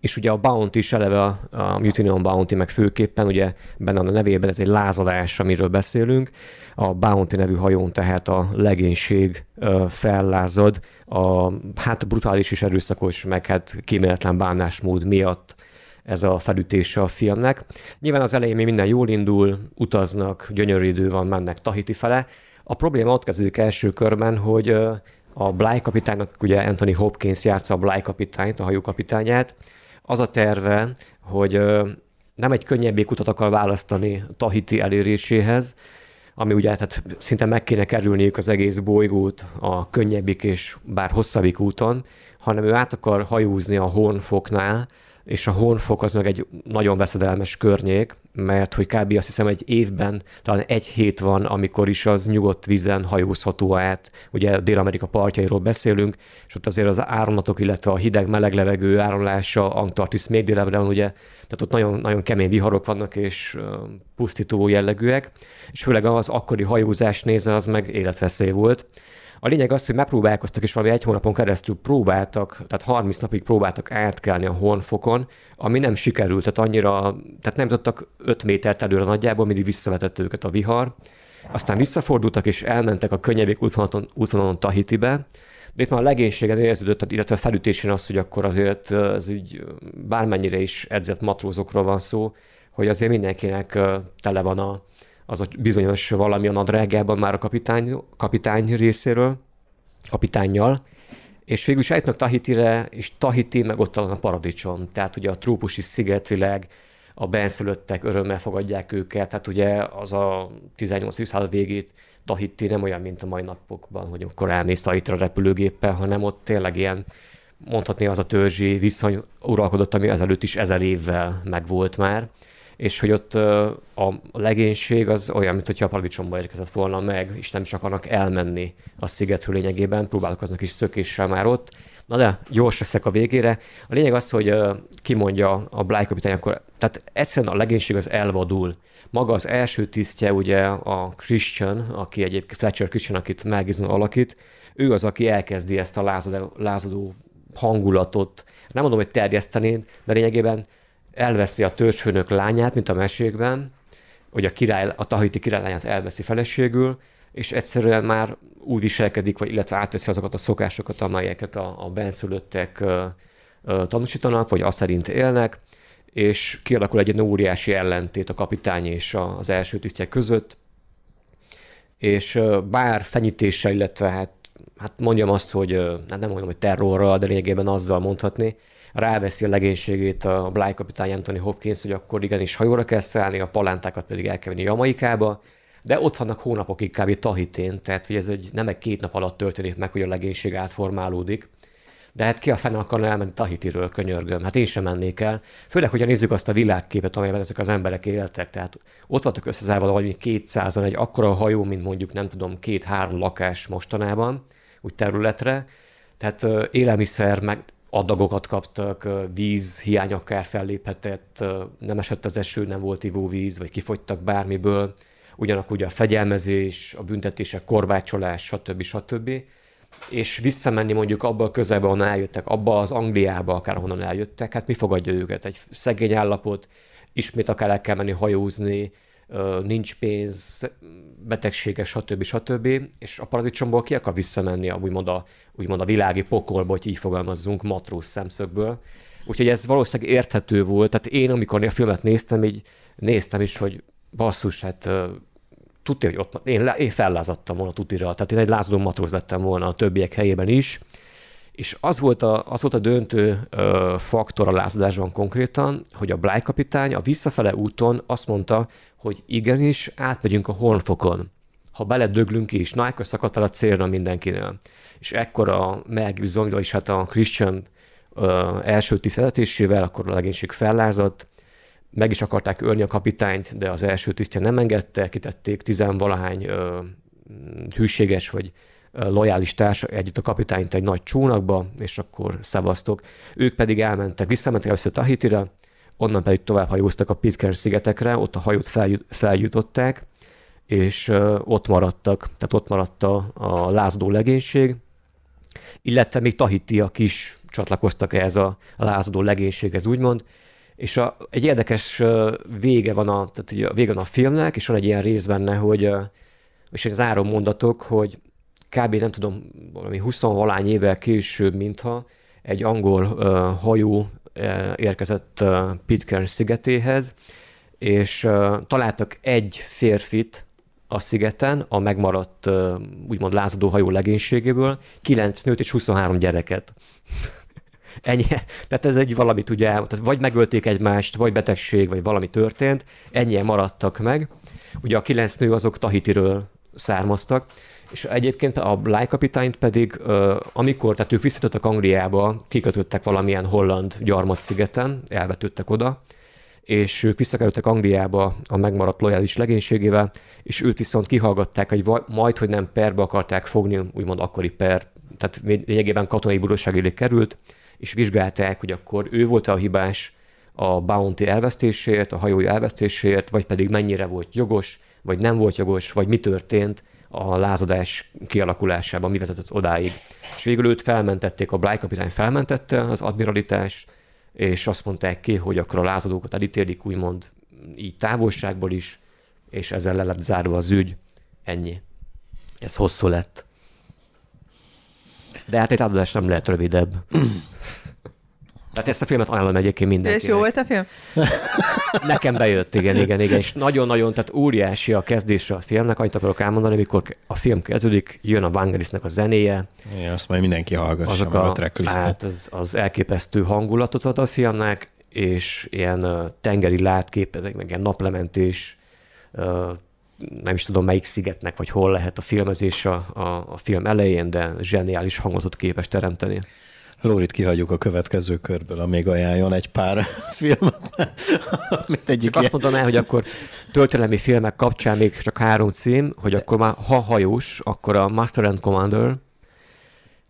És ugye a bounty is eleve a, a Mutiny on Bounty, meg főképpen ugye benne a nevében ez egy lázadás, amiről beszélünk. A Bounty nevű hajón tehát a legénység fellázad a hát brutális és erőszakos, meg hát kíméletlen bánásmód miatt ez a felütése a filmnek. Nyilván az elején még minden jól indul, utaznak, gyönyörű idő van, mennek Tahiti fele. A probléma ott kezdődik első körben, hogy a Bly kapitánynak, ugye Anthony Hopkins játsza a Bly kapitányt, a hajókapitányát, az a terve, hogy nem egy könnyebbik kutat akar választani Tahiti eléréséhez, ami ugye tehát szinte meg kéne kerülniük az egész bolygót a könnyebbik és bár hosszabbik úton, hanem ő át akar hajózni a hornfoknál, és a honfok az meg egy nagyon veszedelmes környék, mert hogy kb. azt hiszem egy évben talán egy hét van, amikor is az nyugodt vízen hajózható át. Ugye Dél-Amerika partjairól beszélünk, és ott azért az áramlatok, illetve a hideg-meleg levegő áramlása, Antarktisz még délebre van, ugye, tehát ott nagyon, nagyon kemény viharok vannak, és pusztító jellegűek, és főleg az akkori hajózás nézve az meg életveszély volt a lényeg az, hogy megpróbálkoztak, és valami egy hónapon keresztül próbáltak, tehát 30 napig próbáltak átkelni a honfokon, ami nem sikerült, tehát annyira, tehát nem tudtak 5 métert előre nagyjából, mindig visszavetett őket a vihar. Aztán visszafordultak, és elmentek a könnyebbik útvonalon, útvonalon Tahitibe, de itt már a legénységen érződött, illetve felütésén az, hogy akkor azért ez így bármennyire is edzett matrózokról van szó, hogy azért mindenkinek tele van a, az a bizonyos valami a nadrágában már a kapitány, kapitány részéről, kapitányjal, és végül is eljutnak Tahitire, és Tahiti meg ott van a paradicsom, tehát ugye a trópusi szigetvilág, a benszülöttek örömmel fogadják őket, tehát ugye az a 18. század végét Tahiti nem olyan, mint a mai napokban, hogy akkor elmész Tahitra repülőgéppel, hanem ott tényleg ilyen, mondhatni az a törzsi viszony uralkodott, ami ezelőtt is ezer évvel megvolt már, és hogy ott a legénység az olyan, mint hogyha a paradicsomba érkezett volna meg, és nem is akarnak elmenni a szigetről lényegében, próbálkoznak is szökéssel már ott. Na de, gyors leszek a végére. A lényeg az, hogy kimondja a Bly kapitány, akkor, tehát egyszerűen a legénység az elvadul. Maga az első tisztje ugye a Christian, aki egyébként Fletcher Christian, akit Magizon alakít, ő az, aki elkezdi ezt a lázadó, lázadó hangulatot, nem mondom, hogy terjeszteni, de lényegében elveszi a törzsfőnök lányát, mint a mesékben, hogy a király, a tahiti királylányát elveszi feleségül, és egyszerűen már úgy viselkedik, vagy illetve átveszi azokat a szokásokat, amelyeket a, a benszülöttek ö, ö, tanúsítanak, vagy azt szerint élnek, és kialakul egy óriási ellentét a kapitány és a, az első tisztje között, és ö, bár fenyítéssel, illetve hát, hát mondjam azt, hogy hát nem mondom, hogy terrorral, de lényegében azzal mondhatni, ráveszi a legénységét a Bly kapitány Anthony Hopkins, hogy akkor igenis hajóra kell szállni, a palántákat pedig el kell vinni Jamaikába, de ott vannak hónapokig kb. Tahitén, tehát hogy ez egy, nem egy két nap alatt történik meg, hogy a legénység átformálódik. De hát ki a fene akarna elmenni Tahitiről, könyörgöm, hát én sem mennék el. Főleg, hogyha nézzük azt a világképet, amelyben ezek az emberek éltek. Tehát ott voltak összezárva valami 200 egy akkora hajó, mint mondjuk nem tudom, két-három lakás mostanában, úgy területre. Tehát élelmiszer, meg adagokat kaptak, víz hiány akár felléphetett, nem esett az eső, nem volt ivóvíz, vagy kifogytak bármiből, ugyanakkor ugye a fegyelmezés, a büntetések, korbácsolás, stb. stb. És visszamenni mondjuk abba a közelbe, ahonnan eljöttek, abba az Angliába, akár honnan eljöttek, hát mi fogadja őket? Egy szegény állapot, ismét akár el kell menni hajózni, nincs pénz, betegsége, stb. stb. És a paradicsomból ki akar visszamenni a, úgymond, a, úgymond a világi pokolba, hogy így fogalmazzunk, matróz szemszögből. Úgyhogy ez valószínűleg érthető volt. Tehát én, amikor a filmet néztem, így néztem is, hogy basszus, hát tudja, hogy ott én, én fellázadtam volna tutira. Tehát én egy lázadó matróz lettem volna a többiek helyében is. És az volt a, az volt a döntő ö, faktor a lázadásban konkrétan, hogy a Bly kapitány a visszafele úton azt mondta, hogy igenis, átmegyünk a Hornfokon. Ha beledöglünk is, na ekkor szakadt el a célra mindenkinél. És ekkor a megbizonyra is hát a Christian ö, első tiszteletésével, akkor a legénység fellázadt, meg is akarták ölni a kapitányt, de az első tisztje nem engedte, kitették tizenvalahány ö, hűséges vagy lojális társa együtt a kapitányt egy nagy csónakba, és akkor szavaztok. Ők pedig elmentek, visszamentek először Tahitira, onnan pedig tovább hajóztak a Pitcairn szigetekre, ott a hajót feljut, feljutották, és ott maradtak, tehát ott maradt a, a lázadó legénység, illetve még tahitiak is csatlakoztak ehhez a, a lázadó legénységhez, úgymond, és a, egy érdekes vége van a, tehát a vége van a filmnek, és van egy ilyen rész benne, hogy, és egy záró mondatok, hogy kb. nem tudom, valami 20 valány évvel később, mintha egy angol uh, hajó uh, érkezett uh, Pitcairn szigetéhez, és uh, találtak egy férfit a szigeten, a megmaradt, uh, úgymond lázadó hajó legénységéből, 9 nőt és 23 gyereket. Ennyi. Tehát ez egy valami ugye, tehát vagy megölték egymást, vagy betegség, vagy valami történt, ennyien maradtak meg. Ugye a kilenc nő azok Tahitiről származtak, és egyébként a Bly kapitányt pedig, amikor, tehát ők visszatottak Angliába, kikötöttek valamilyen holland gyarmatszigeten, elvetődtek oda, és ők visszakerültek Angliába a megmaradt lojális legénységével, és őt viszont kihallgatták, hogy majd, hogy nem perbe akarták fogni, úgymond akkori per, tehát lényegében katonai bíróság elé került, és vizsgálták, hogy akkor ő volt a hibás a bounty elvesztéséért, a hajója elvesztéséért, vagy pedig mennyire volt jogos, vagy nem volt jogos, vagy mi történt, a lázadás kialakulásában mi vezetett odáig. És végül őt felmentették, a Bly kapitány felmentette az admiralitás, és azt mondták ki, hogy akkor a lázadókat elítélik, úgymond így távolságból is, és ezzel le lett zárva az ügy. Ennyi. Ez hosszú lett. De hát egy áldozás nem lehet rövidebb. Tehát ezt a filmet ajánlom egyébként mindenkinek. És jó volt a film? Nekem bejött, igen, igen, igen. És nagyon-nagyon, tehát óriási a kezdésre a filmnek, annyit akarok elmondani, amikor a film kezdődik, jön a Vangelisnek a zenéje. Igen, azt majd mindenki hallgassa azok a, a tracklistet. Hát az, az elképesztő hangulatot ad a filmnek, és ilyen tengeri látkép, meg ilyen naplementés, nem is tudom melyik szigetnek, vagy hol lehet a filmezés a, a, a film elején, de zseniális hangulatot képes teremteni. Lórit kihagyjuk a következő körből, amíg ajánljon egy pár filmet. mit egyik csak ilyen. azt mondanám el, hogy akkor történelmi filmek kapcsán még csak három cím, hogy akkor már ha hajós, akkor a Master and Commander,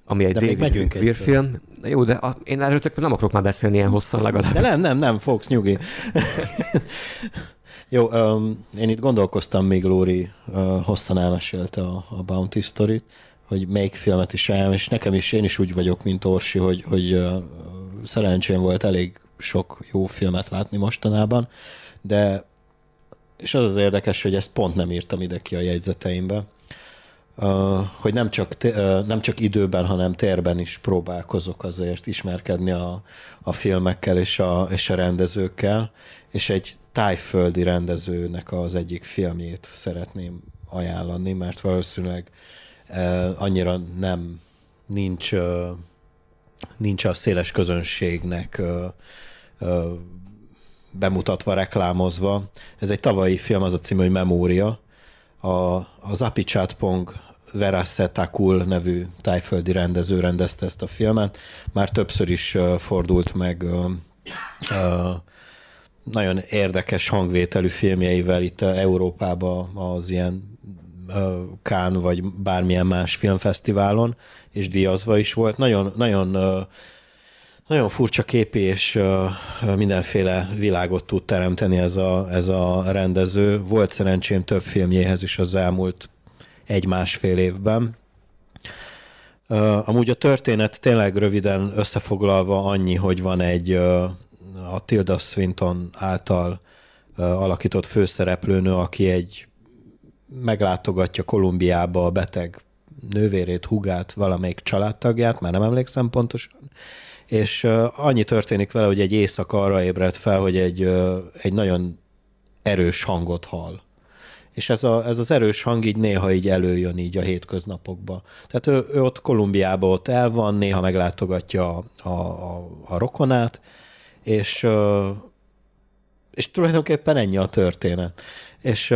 ami egy de David Weir film. Na jó, de a, én erről csak nem akarok már beszélni ilyen hosszan legalább. De nem, nem, nem, fogsz, nyugi. jó, um, én itt gondolkoztam, még Lóri uh, hosszan elmesélte a, a Bounty sztorit, hogy melyik filmet is ajánlom, és nekem is, én is úgy vagyok, mint Orsi, hogy, hogy szerencsém volt elég sok jó filmet látni mostanában, de és az az érdekes, hogy ezt pont nem írtam ide ki a jegyzeteimbe, hogy nem csak, nem csak időben, hanem térben is próbálkozok azért ismerkedni a, a filmekkel és a, és a rendezőkkel, és egy tájföldi rendezőnek az egyik filmjét szeretném ajánlani, mert valószínűleg uh, annyira nem, nincs, nincs a széles közönségnek bemutatva, reklámozva. Ez egy tavalyi film, az a cím, hogy Memória. A, Zapi Chatpong Verasse Takul nevű tájföldi rendező rendezte ezt a filmet. Már többször is fordult meg nagyon érdekes hangvételű filmjeivel itt Európában az ilyen Kán vagy bármilyen más filmfesztiválon, és díjazva is volt. Nagyon, nagyon nagyon furcsa képi és mindenféle világot tud teremteni ez a, ez a rendező. Volt szerencsém több filmjéhez is az elmúlt egy-másfél évben. Amúgy a történet tényleg röviden összefoglalva annyi, hogy van egy a Tilda Swinton által alakított főszereplőnő, aki egy meglátogatja Kolumbiába a beteg nővérét, hugát, valamelyik családtagját, már nem emlékszem pontosan, és annyi történik vele, hogy egy éjszaka arra ébred fel, hogy egy, egy nagyon erős hangot hall. És ez, a, ez az erős hang így néha így előjön így a hétköznapokba. Tehát ő, ő ott Kolumbiában ott el van, néha meglátogatja a, a, a, a rokonát, és, és tulajdonképpen ennyi a történet. És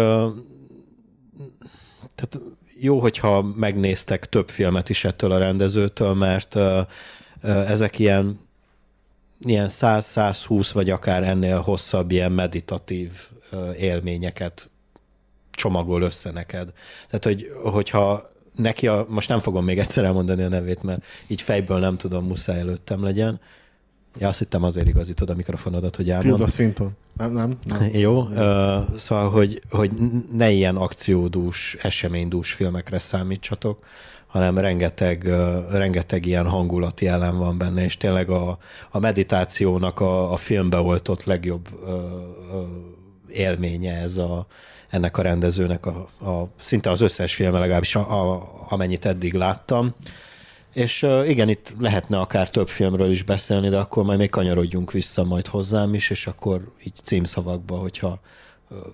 tehát jó, hogyha megnéztek több filmet is ettől a rendezőtől, mert ezek ilyen ilyen 100-120 vagy akár ennél hosszabb ilyen meditatív élményeket csomagol össze neked. Tehát, hogy, hogyha neki a, most nem fogom még egyszer elmondani a nevét, mert így fejből nem tudom, muszáj előttem legyen. Ja, azt hittem azért igazítod a mikrofonodat, hogy elmond. Tilda Swinton. Nem, nem. nem. Jó, uh, szóval, hogy, hogy ne ilyen akciódús, eseménydús filmekre számítsatok, hanem rengeteg, uh, rengeteg ilyen hangulati elem van benne, és tényleg a, a meditációnak a, a filmbe oltott legjobb uh, uh, élménye ez a, ennek a rendezőnek a, a szinte az összes filme, legalábbis a, a, amennyit eddig láttam. Uh, és igen, itt lehetne akár több filmről is beszélni, de akkor majd még kanyarodjunk vissza majd hozzám is, és akkor így címszavakba, hogyha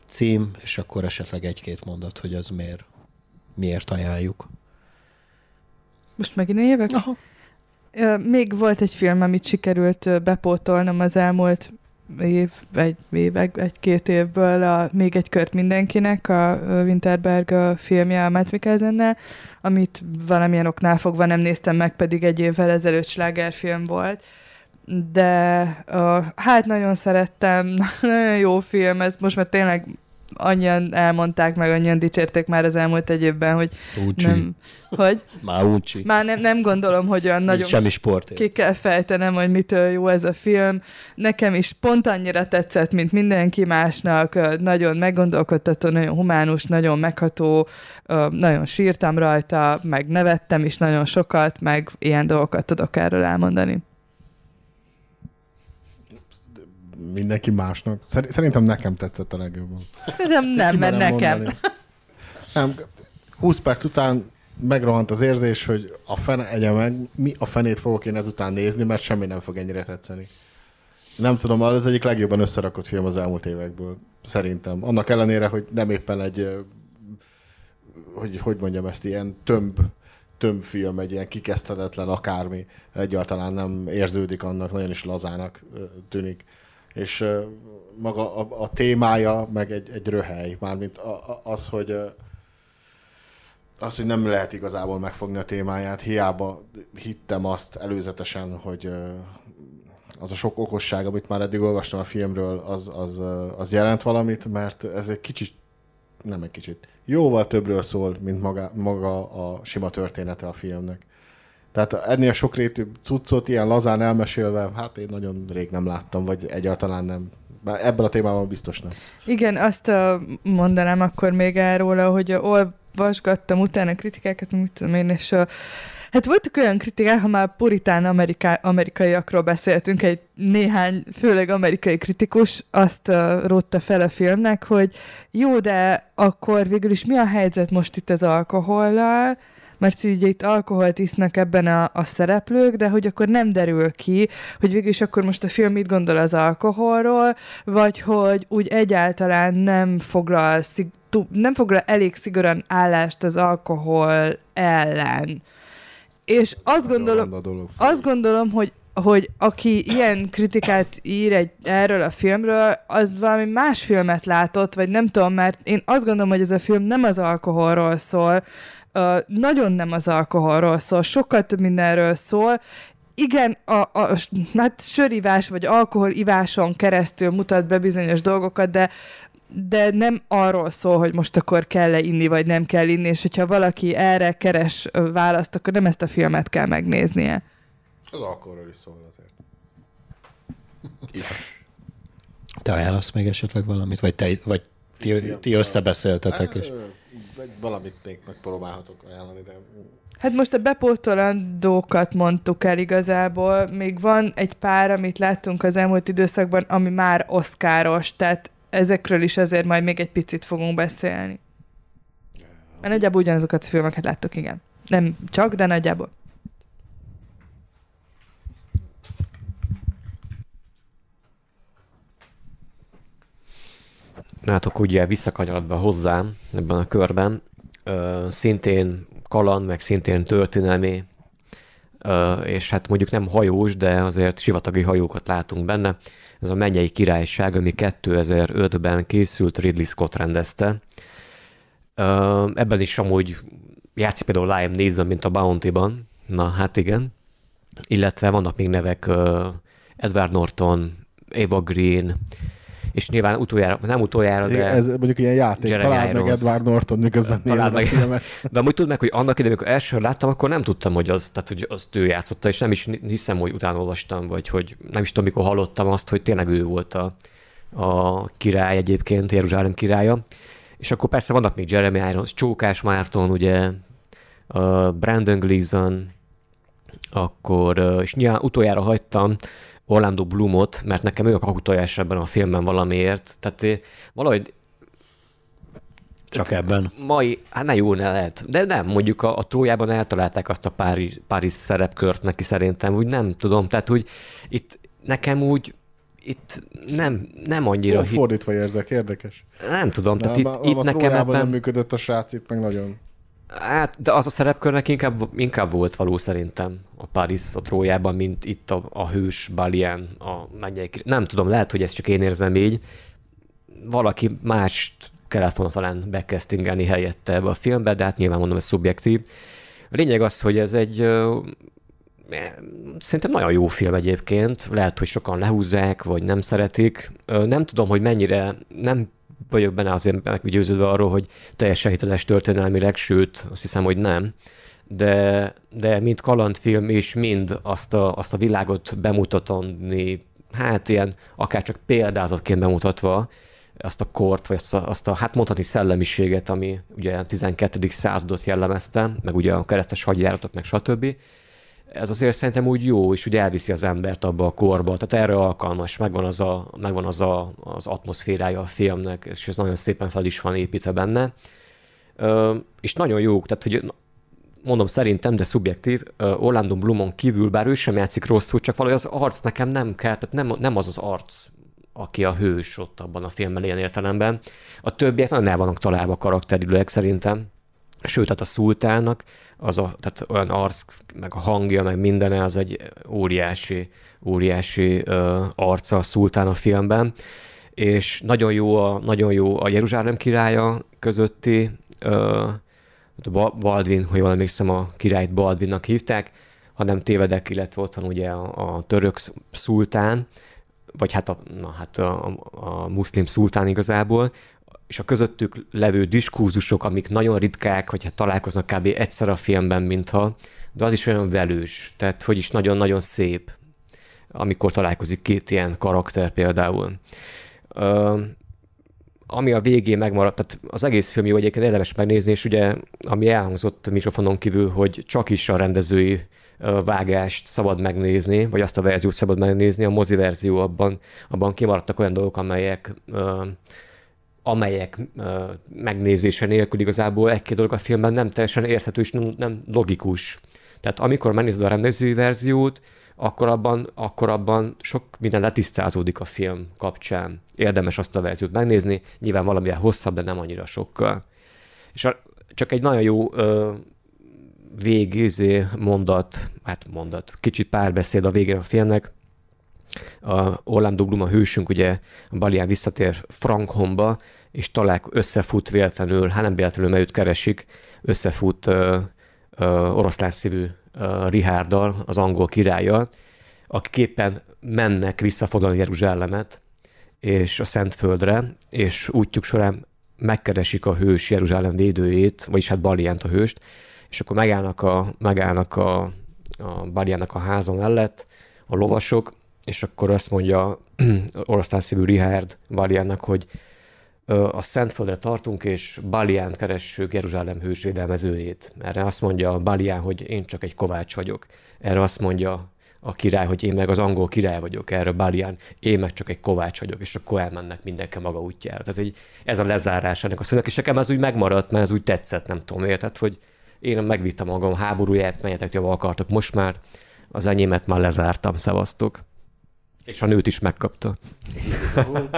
cím, és akkor esetleg egy-két mondat, hogy az miért, miért ajánljuk. Most megint én jövök? Aha. Még volt egy film, amit sikerült bepótolnom az elmúlt év, egy évek, egy-két évből a, még egy kört mindenkinek, a Winterberg a filmje a Matt Mikkelsennel, amit valamilyen oknál fogva nem néztem meg, pedig egy évvel ezelőtt slágerfilm volt de uh, hát nagyon szerettem, nagyon jó film, ez most már tényleg annyian elmondták meg, annyian dicsérték már az elmúlt egy évben, hogy úgy nem, hogy? Már úgy. Már nem, nem gondolom, hogy olyan nagyon... Semmi sport. Ki kell fejtenem, hogy mitől jó ez a film. Nekem is pont annyira tetszett, mint mindenki másnak. Nagyon meggondolkodtató, nagyon humánus, nagyon megható. Nagyon sírtam rajta, meg nevettem is nagyon sokat, meg ilyen dolgokat tudok erről elmondani. mindenki másnak. Szerintem nekem tetszett a legjobban. Szerintem nem, mert nekem. Nem, 20 perc után megrohant az érzés, hogy a fene, egye meg, mi a fenét fogok én ezután nézni, mert semmi nem fog ennyire tetszeni. Nem tudom, az, az egyik legjobban összerakott film az elmúlt évekből, szerintem. Annak ellenére, hogy nem éppen egy, hogy hogy mondjam ezt, ilyen tömb, tömb film, egy ilyen kikeszthetetlen akármi, egyáltalán nem érződik annak, nagyon is lazának tűnik és maga a, a témája meg egy, egy röhely, mármint az, hogy az, hogy nem lehet igazából megfogni a témáját, hiába hittem azt előzetesen, hogy az a sok okosság, amit már eddig olvastam a filmről, az, az, az jelent valamit, mert ez egy kicsit, nem egy kicsit, jóval többről szól, mint maga, maga a sima története a filmnek. Tehát ennél sokrétű cuccot ilyen lazán elmesélve, hát én nagyon rég nem láttam, vagy egyáltalán nem. Bár ebben a témában biztos nem. Igen, azt mondanám akkor még erről, hogy olvasgattam utána kritikákat, mit tudom én, és Hát voltak olyan kritikák, ha már puritán ameriká, amerikaiakról beszéltünk, egy néhány, főleg amerikai kritikus azt uh, rótta fel a filmnek, hogy jó, de akkor végül is mi a helyzet most itt az alkohollal, mert ugye itt alkoholt isznak ebben a, a szereplők, de hogy akkor nem derül ki, hogy végülis akkor most a film mit gondol az alkoholról, vagy hogy úgy egyáltalán nem foglal, nem foglal elég szigorúan állást az alkohol ellen. És azt gondolom, azt gondolom, hogy hogy aki ilyen kritikát ír egy, erről a filmről, az valami más filmet látott, vagy nem tudom, mert én azt gondolom, hogy ez a film nem az alkoholról szól, uh, nagyon nem az alkoholról szól, sokkal több mindenről szól, igen, a, a, hát sörivás vagy alkoholiváson keresztül mutat be bizonyos dolgokat, de de nem arról szól, hogy most akkor kell-e inni, vagy nem kell inni, és hogyha valaki erre keres választ, akkor nem ezt a filmet kell megnéznie. Az alkoholról is szól azért. Te ajánlasz még esetleg valamit? Vagy, te, vagy ti, ti összebeszéltetek? Hát, és... Valamit még megpróbálhatok ajánlani, de... Hát most a bepótolandókat mondtuk el igazából. Még van egy pár, amit láttunk az elmúlt időszakban, ami már oszkáros, tehát ezekről is azért majd még egy picit fogunk beszélni. Mert nagyjából ugyanazokat a filmeket láttuk, igen. Nem csak, de nagyjából. nátok ugye visszakanyarodva hozzám ebben a körben, ö, szintén kaland, meg szintén történelmi, ö, és hát mondjuk nem hajós, de azért sivatagi hajókat látunk benne. Ez a Mennyei Királyság, ami 2005-ben készült, Ridley Scott rendezte. Ö, ebben is amúgy játszik például Liam Neeson, mint a Bounty-ban, na hát igen. Illetve vannak még nevek ö, Edward Norton, Eva Green, és nyilván utoljára, nem utoljára, de... Ez mondjuk ilyen játék, Jeremy találd Irons. meg Edward Norton, miközben találd meg. a De amúgy tudd meg, hogy annak idején, amikor első láttam, akkor nem tudtam, hogy az, tehát, hogy az ő játszotta, és nem is hiszem, hogy utána olvastam, vagy hogy nem is tudom, mikor hallottam azt, hogy tényleg ő volt a, a király egyébként, Jeruzsálem királya. És akkor persze vannak még Jeremy Irons, Csókás Márton, ugye, Brandon Gleason, akkor, és nyilván utoljára hagytam, Orlando Bloomot, mert nekem ő a kakutajás ebben a filmben valamiért. Tehát valahogy csak Tehát ebben. Mai, hát ne jó, ne lehet. De nem, mondjuk a, a Trójában eltalálták azt a Párizs, Párizs szerepkört neki szerintem, úgy nem tudom. Tehát úgy itt nekem úgy itt nem, nem annyira... hit... fordítva érzek, érdekes. Nem tudom, nem, tehát itt, a, itt a nekem ebben... nem működött a srác, itt meg nagyon. Hát, de az a szerepkörnek inkább, inkább volt való szerintem a Paris a trójában, mint itt a, a hős Balien, a mennyek. Nem tudom, lehet, hogy ezt csak én érzem így. Valaki mást kellett volna talán bekesztingelni helyette ebbe a filmbe, de hát nyilván mondom, ez szubjektív. A lényeg az, hogy ez egy e, szerintem nagyon jó film egyébként, lehet, hogy sokan lehúzzák, vagy nem szeretik. Nem tudom, hogy mennyire nem vagyok benne azért meggyőződve arról, hogy teljesen hiteles történelmileg, sőt, azt hiszem, hogy nem. De, de mind kalandfilm és mind azt a, azt a világot bemutatni, hát ilyen akár csak példázatként bemutatva, azt a kort, vagy azt a, azt a hát mondhatni szellemiséget, ami ugye a 12. századot jellemezte, meg ugye a keresztes hagyjáratot, meg stb ez azért szerintem úgy jó, és úgy elviszi az embert abba a korba, tehát erre alkalmas, megvan az, a, megvan az, a, az atmoszférája a filmnek, és ez nagyon szépen fel is van építve benne. Ö, és nagyon jó, tehát hogy mondom szerintem, de szubjektív, Orlando Blumon kívül, bár ő sem játszik rosszul, csak valahogy az arc nekem nem kell, tehát nem, nem az az arc, aki a hős ott abban a filmben ilyen értelemben. A többiek nagyon el vannak találva karakterülőek szerintem, sőt, hát a szultának az a, tehát olyan arc, meg a hangja, meg mindene, az egy óriási, óriási ö, arca a szultán a filmben, és nagyon jó a, nagyon jó a Jeruzsálem királya közötti, ö, Baldwin, hogy jól emlékszem, a királyt Baldwinnak hívták, ha nem tévedek, illetve ott van ugye a, a török szultán, vagy hát a, na, hát a, a, a muszlim szultán igazából, és a közöttük levő diskurzusok, amik nagyon ritkák, hogyha hát találkoznak kb. egyszer a filmben, mintha, de az is olyan velős, tehát hogy is nagyon-nagyon szép, amikor találkozik két ilyen karakter például. Ö, ami a végén megmaradt, tehát az egész film jó egyébként érdemes megnézni, és ugye ami elhangzott mikrofonon kívül, hogy csak is a rendezői vágást szabad megnézni, vagy azt a verziót szabad megnézni, a mozi verzió abban, abban kimaradtak olyan dolgok, amelyek ö, amelyek ö, megnézése nélkül igazából egy-két dolog a filmben nem teljesen érthető és nem, nem logikus. Tehát amikor megnézed a rendezői verziót, akkor abban, akkor abban sok minden letisztázódik a film kapcsán. Érdemes azt a verziót megnézni, nyilván valamilyen hosszabb, de nem annyira sokkal. És a, csak egy nagyon jó ö, végizé mondat, hát mondat, kicsit párbeszéd a végén a filmnek. A Orlando Bloom a hősünk ugye Balián visszatér Frankhomba, és találk, összefut véletlenül, hát nem véletlenül, mert őt keresik, összefut ö, ö, oroszlán szívű Rihárdal, az angol királlyal, akik éppen mennek visszafoglalni Jeruzsálemet és a Szentföldre, és útjuk során megkeresik a hős Jeruzsálem védőjét, vagyis hát Balient a hőst, és akkor megállnak a, megállnak a, a Baliennak a házon mellett a lovasok, és akkor azt mondja oroszlán szívű Rihárd Baliennek, hogy a Szentföldre tartunk, és Balián keressük Jeruzsálem hősvédelmezőjét. Erre azt mondja Balián, hogy én csak egy kovács vagyok. Erre azt mondja a király, hogy én meg az angol király vagyok, erre Balián, én meg csak egy kovács vagyok, és akkor elmennek mindenki maga útjára. Tehát így ez a lezárás ennek a szőnek, és nekem ez úgy megmaradt, mert ez úgy tetszett, nem tudom, érted, hogy én megvittem magam háborúját, menjetek, hogy akartok most már, az enyémet már lezártam, szevasztok. És a nőt is megkapta.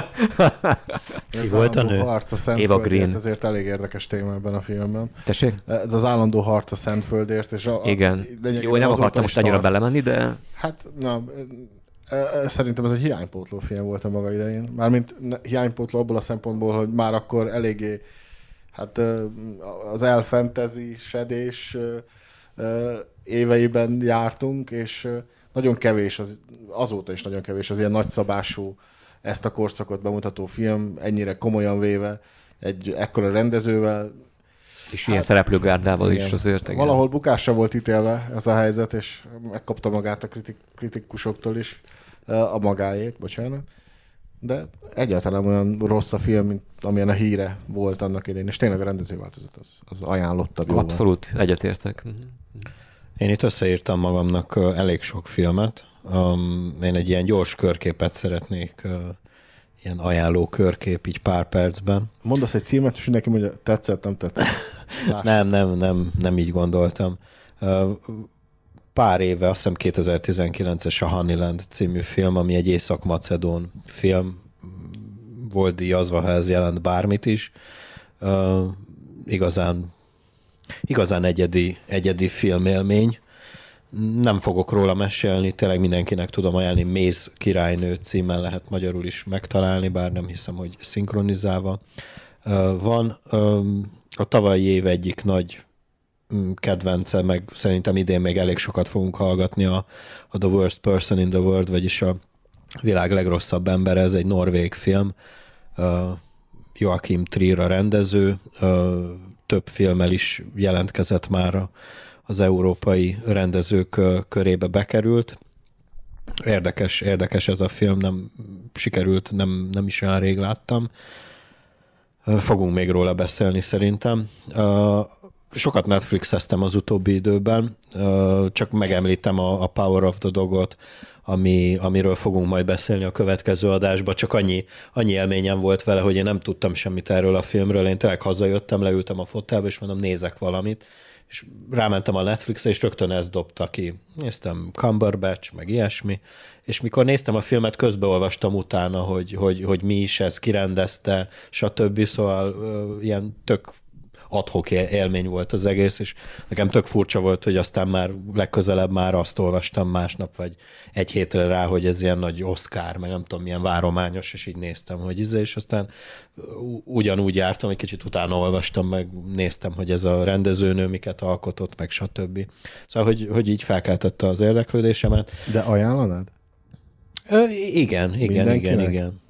Ki volt a nő? Harc a Szentföldért, Eva Green. azért elég érdekes téma ebben a filmben. Tessék? Ez az állandó harc a Szentföldért. És a, Igen. A, Jó, én nem akartam most annyira belemenni, de... Hát, na, e, e, Szerintem ez egy hiánypótló film volt a maga idején. Mármint hiánypótló abból a szempontból, hogy már akkor eléggé hát e, az elfentezi sedés éveiben jártunk, és nagyon kevés, az, azóta is nagyon kevés az ilyen nagyszabású, ezt a korszakot bemutató film, ennyire komolyan véve, egy ekkora rendezővel. És hát, ilyen szereplőgárdával is azért. Igen. Valahol bukásra volt ítélve ez a helyzet, és megkapta magát a kritik, kritikusoktól is, eh, a magáét, bocsánat. De egyáltalán olyan rossz a film, mint amilyen a híre volt annak idején, és tényleg a rendezőváltozat az, az ajánlottabb. Abszolút, egyetértek. Uh-huh. Én itt összeírtam magamnak elég sok filmet. Én egy ilyen gyors körképet szeretnék ilyen ajánló körkép így pár percben. Mondasz egy címet, és nekem, hogy tetszett, nem tetszett. nem, nem, nem, nem így gondoltam. Pár éve, azt hiszem 2019-es a Honeyland című film, ami egy észak-macedón film, volt díjazva, ha ez jelent bármit is. Uh, igazán igazán egyedi, egyedi filmélmény. Nem fogok róla mesélni, tényleg mindenkinek tudom ajánlani, Méz királynő címmel lehet magyarul is megtalálni, bár nem hiszem, hogy szinkronizálva van. A tavalyi év egyik nagy mm, kedvence, meg szerintem idén még elég sokat fogunk hallgatni a, a The Worst Person in the World, vagyis a világ legrosszabb embere, ez egy norvég film, Joachim Trier a rendező, több filmmel is jelentkezett már az európai rendezők körébe bekerült. Érdekes, érdekes ez a film, nem sikerült, nem, nem is olyan rég láttam. Fogunk még róla beszélni szerintem sokat Netflixeztem az utóbbi időben, csak megemlítem a, a Power of the Dogot, ami, amiről fogunk majd beszélni a következő adásban, csak annyi, annyi élményem volt vele, hogy én nem tudtam semmit erről a filmről, én tényleg hazajöttem, leültem a fotelbe, és mondom, nézek valamit, és rámentem a Netflixre, és rögtön ezt dobta ki. Néztem Cumberbatch, meg ilyesmi, és mikor néztem a filmet, közbeolvastam utána, hogy, hogy, hogy mi is ez, kirendezte, stb. Szóval ilyen tök adhok élmény volt az egész, és nekem tök furcsa volt, hogy aztán már legközelebb már azt olvastam másnap, vagy egy hétre rá, hogy ez ilyen nagy oszkár, meg nem tudom, milyen várományos, és így néztem, hogy ez, izé, és aztán ugyanúgy jártam, egy kicsit utána olvastam, meg néztem, hogy ez a rendezőnő miket alkotott, meg stb. Szóval, hogy, hogy így felkeltette az érdeklődésemet. De ajánlanád? Ö, igen, igen, igen, igen.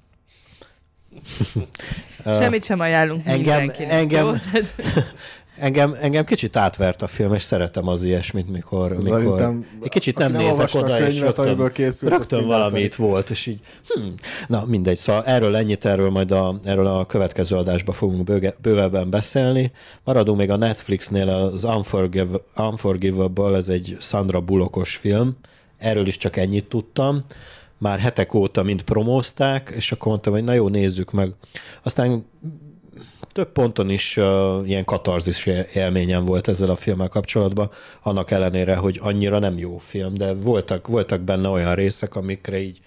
Semmit sem ajánlunk engem, mindenkinek. Engem, Engem, engem kicsit átvert a film, és szeretem az ilyesmit, mikor... mikor egy kicsit nem nézek oda, könyvet, és rögtön, készült, rögtön valamit volt, és így... Hm, na, mindegy. Szóval erről ennyit, erről majd a, erről a következő adásban fogunk bővebben beszélni. Maradunk még a Netflixnél az Unforgivable, ez egy Sandra Bullockos film. Erről is csak ennyit tudtam már hetek óta mind promózták, és akkor mondtam, hogy na jó, nézzük meg. Aztán több ponton is uh, ilyen katarzis élményem volt ezzel a filmmel kapcsolatban, annak ellenére, hogy annyira nem jó film, de voltak, voltak benne olyan részek, amikre így,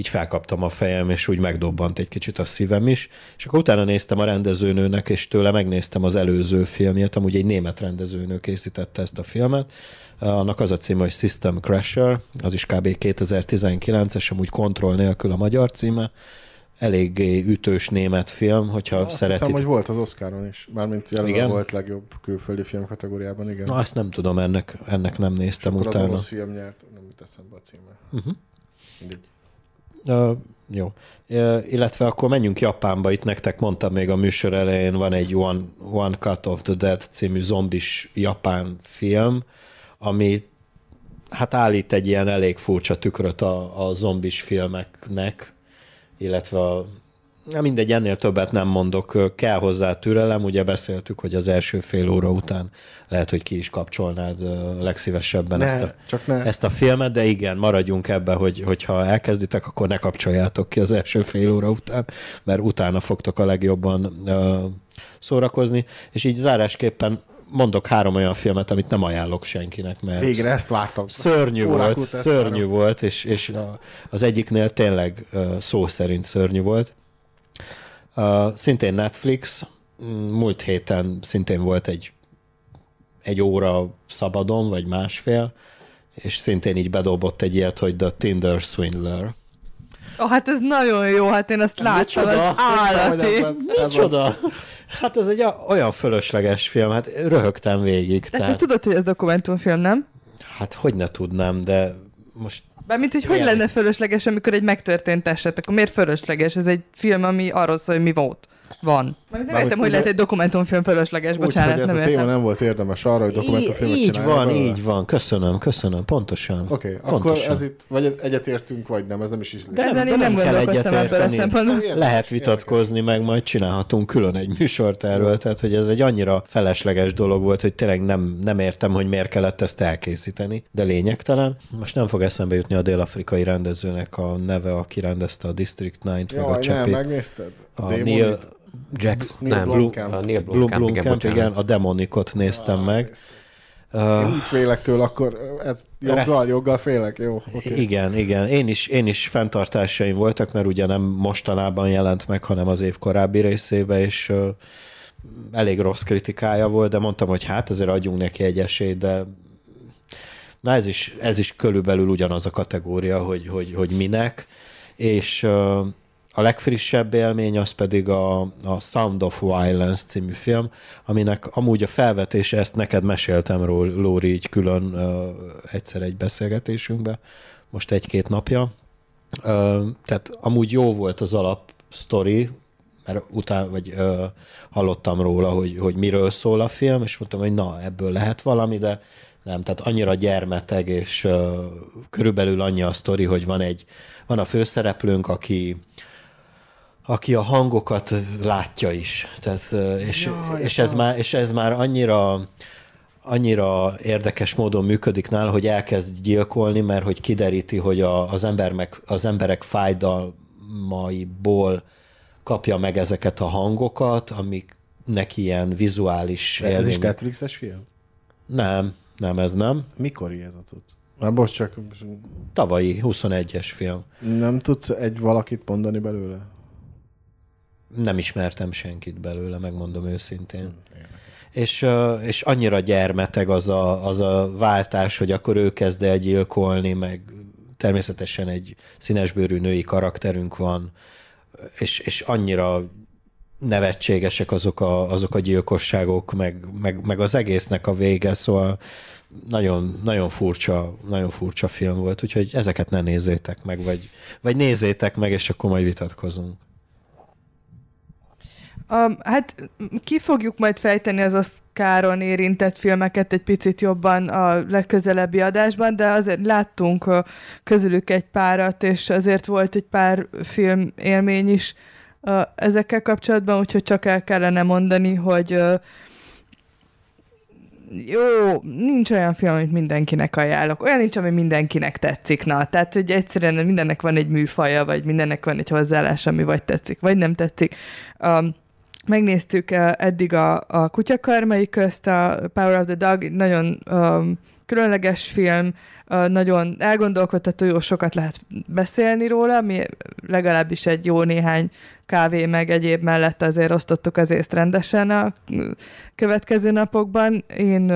így felkaptam a fejem, és úgy megdobbant egy kicsit a szívem is, és akkor utána néztem a rendezőnőnek, és tőle megnéztem az előző filmjét, amúgy egy német rendezőnő készítette ezt a filmet, annak az a címe, hogy System Crasher, az is kb. 2019-es, amúgy kontroll nélkül a magyar címe, eléggé ütős német film, hogyha Na, szeretitek. Hiszem, hogy volt az Oscaron is, mármint jelenleg volt legjobb külföldi film kategóriában, igen. Na, azt nem tudom, ennek, ennek nem néztem És utána. az film nyert, nem teszem be a címe. Uh-huh. Uh, jó. Uh, illetve akkor menjünk Japánba, itt nektek mondtam még a műsor elején, van egy One, One Cut of the Dead című zombis japán film, ami hát állít egy ilyen elég furcsa tükröt a, a zombis filmeknek, illetve a Na mindegy, ennél többet nem mondok. Kell hozzá türelem, ugye beszéltük, hogy az első fél óra után lehet, hogy ki is kapcsolnád legszívesebben ne, ezt, a, csak ne. ezt a filmet, de igen, maradjunk ebbe, hogy, hogyha elkezditek, akkor ne kapcsoljátok ki az első fél óra után, mert utána fogtok a legjobban uh, szórakozni, és így zárásképpen mondok három olyan filmet, amit nem ajánlok senkinek, mert Végre ezt vártam. Szörnyű Órák volt, szörnyű várom. volt, és, és az egyiknél tényleg szó szerint szörnyű volt. Uh, szintén Netflix, múlt héten szintén volt egy, egy óra szabadon, vagy másfél, és szintén így bedobott egy ilyet, hogy The Tinder Swindler. Ó, oh, hát ez nagyon jó, hát én ezt láttam, Micsoda? ez állati. Micsoda? Hát ez egy olyan fölösleges film, hát röhögtem végig. De tehát... te tudod, hogy ez dokumentumfilm, nem? Hát hogy ne tudnám, de most Bármint, hogy hogy lenne fölösleges, amikor egy megtörtént eset, akkor miért fölösleges? Ez egy film, ami arról szól, hogy mi volt. Van. Majd nem értem, hogy lehet egy dokumentumfilm fölösleges, úgy, bocsánat. Hogy ez nem a téma nem volt érdemes arra, hogy dokumentumfilmet Így, így van, belőle. így van, köszönöm, köszönöm, pontosan. Oké, okay, pontosan. akkor ez itt, vagy egyetértünk, vagy nem, ez nem is is De, nem, nem, nem kell egyetérteni. Lehet vitatkozni, meg majd csinálhatunk külön egy műsort erről, tehát hogy ez egy annyira felesleges dolog volt, hogy tényleg nem, nem értem, hogy miért kellett ezt elkészíteni, de lényegtelen. Most nem fog eszembe jutni a dél-afrikai rendezőnek a neve, aki rendezte a District 9-t, meg a megnézted? A Neil, Jax, Neil nem, Blomkamp. A Neil Blomkamp, Blomkamp, igen, igen, a demonikot néztem ah, meg. én úgy félek tőle, akkor ez joggal, joggal félek, jó. Okay. Igen, igen. Én is, én is fenntartásaim voltak, mert ugye nem mostanában jelent meg, hanem az év korábbi részébe, és elég rossz kritikája volt, de mondtam, hogy hát azért adjunk neki egy esélyt, de na ez is, ez is körülbelül ugyanaz a kategória, hogy, hogy, hogy minek, és a legfrissebb élmény az pedig a, a Sound of Violence című film, aminek amúgy a felvetése, ezt neked meséltem róla, Lóri, így külön uh, egyszer egy beszélgetésünkbe, most egy-két napja. Uh, tehát amúgy jó volt az alap sztori, mert utána, vagy uh, hallottam róla, hogy, hogy miről szól a film, és mondtam, hogy na, ebből lehet valami, de nem, tehát annyira gyermeteg, és uh, körülbelül annyi a sztori, hogy van egy, van a főszereplőnk, aki aki a hangokat látja is. Tehát, és, ja, és, ez már, és ez már annyira annyira érdekes módon működik nála, hogy elkezd gyilkolni, mert hogy kideríti, hogy a, az, ember meg, az emberek fájdalmaiból kapja meg ezeket a hangokat, amik neki ilyen vizuális... Ez élmény. is Netflixes film? Nem, nem, ez nem. Mikor ez a tud? Már most csak... Tavalyi, 21-es film. Nem tudsz egy valakit mondani belőle? nem ismertem senkit belőle, megmondom őszintén. Hmm, és, és annyira gyermeteg az a, az a váltás, hogy akkor ő kezd el gyilkolni, meg természetesen egy színesbőrű női karakterünk van, és, és annyira nevetségesek azok a, azok a gyilkosságok, meg, meg, meg az egésznek a vége, szóval nagyon, nagyon, furcsa, nagyon furcsa film volt, úgyhogy ezeket ne nézzétek meg, vagy, vagy nézzétek meg, és akkor majd vitatkozunk. Um, hát ki fogjuk majd fejteni az Oscaron érintett filmeket egy picit jobban a legközelebbi adásban, de azért láttunk közülük egy párat, és azért volt egy pár film élmény is uh, ezekkel kapcsolatban, úgyhogy csak el kellene mondani, hogy uh, jó, nincs olyan film, amit mindenkinek ajánlok. Olyan nincs, ami mindenkinek tetszik. Na, tehát, hogy egyszerűen mindennek van egy műfaja, vagy mindennek van egy hozzáállás, ami vagy tetszik, vagy nem tetszik. Um, megnéztük eh, eddig a, a Kutyakarmai közt a Power of the Dog, nagyon um, különleges film, nagyon elgondolkodtató, jó sokat lehet beszélni róla, mi legalábbis egy jó néhány kávé meg egyéb mellett azért osztottuk az észt rendesen a következő napokban. Én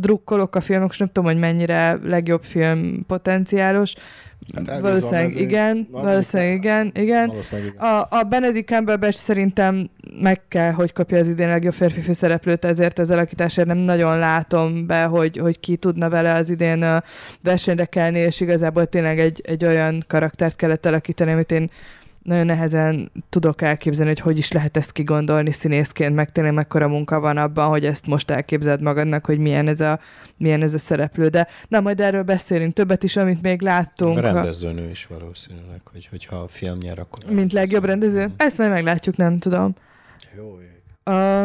drukkolok a filmok, és nem tudom, hogy mennyire legjobb film potenciálos, Hát valószínűleg azért, igen, valószínűleg igen, igen. Valószínűleg igen. A, a Benedict Cumberbatch szerintem meg kell, hogy kapja az idén legjobb férfi főszereplőt, ezért az alakításért nem nagyon látom be, hogy, hogy ki tudna vele az idén versenyre kelni, és igazából tényleg egy, egy olyan karaktert kellett alakítani, amit én nagyon nehezen tudok elképzelni, hogy hogy is lehet ezt kigondolni színészként, meg tényleg mekkora munka van abban, hogy ezt most elképzeld magadnak, hogy milyen ez a, milyen ez a szereplő. De na, majd erről beszélünk többet is, amit még láttunk. A rendezőnő is valószínűleg, hogy, hogyha a film nyer, akkor... Mint legjobb rendező? Nem. Mm. Ezt majd meglátjuk, nem tudom. Jó ég. A,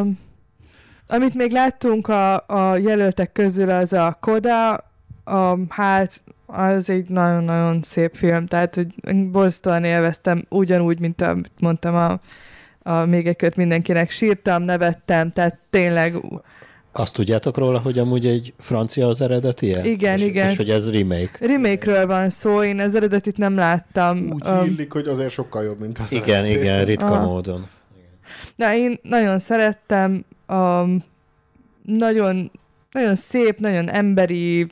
amit még láttunk a, a jelöltek közül, az a Koda, um, hát az egy nagyon-nagyon szép film, tehát hogy borzasztóan élveztem, ugyanúgy, mint amit mondtam, a, a még egy mindenkinek sírtam, nevettem, tehát tényleg... Azt tudjátok róla, hogy amúgy egy francia az eredetie? Igen, és, igen. És hogy ez remake. Remake-ről van szó, én az eredetit nem láttam. Úgy um, illik, hogy azért sokkal jobb, mint az Igen, eredeti. igen, ritka Aha. módon. Na, én nagyon szerettem, um, nagyon, nagyon szép, nagyon emberi,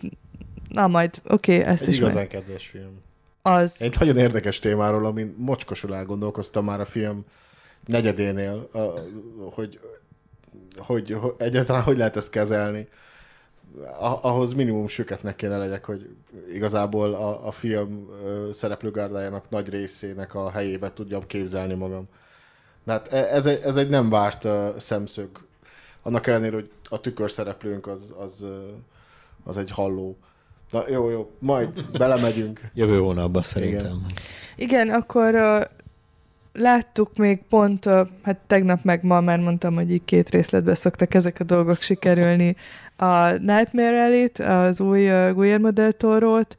na majd, oké, okay, ezt Egy is igazán meg. kedves film. Az. Egy nagyon érdekes témáról, amin mocskosul elgondolkoztam már a film negyedénél, a, hogy, hogy, hogy egyáltalán hogy lehet ezt kezelni. A, ahhoz minimum süketnek kéne legyek, hogy igazából a, a film szereplőgárdájának nagy részének a helyébe tudjam képzelni magam. De hát e, ez egy, ez egy nem várt szemszög. Annak ellenére, hogy a szereplőnk az, az, az egy halló. Na jó, jó, majd belemegyünk. Jövő hónapban szerintem. Igen, Igen akkor uh, láttuk még pont, uh, hát tegnap meg ma már mondtam, hogy így két részletbe szoktak ezek a dolgok sikerülni. A Nightmare Elite, az új uh, Guillermo del Toro-t,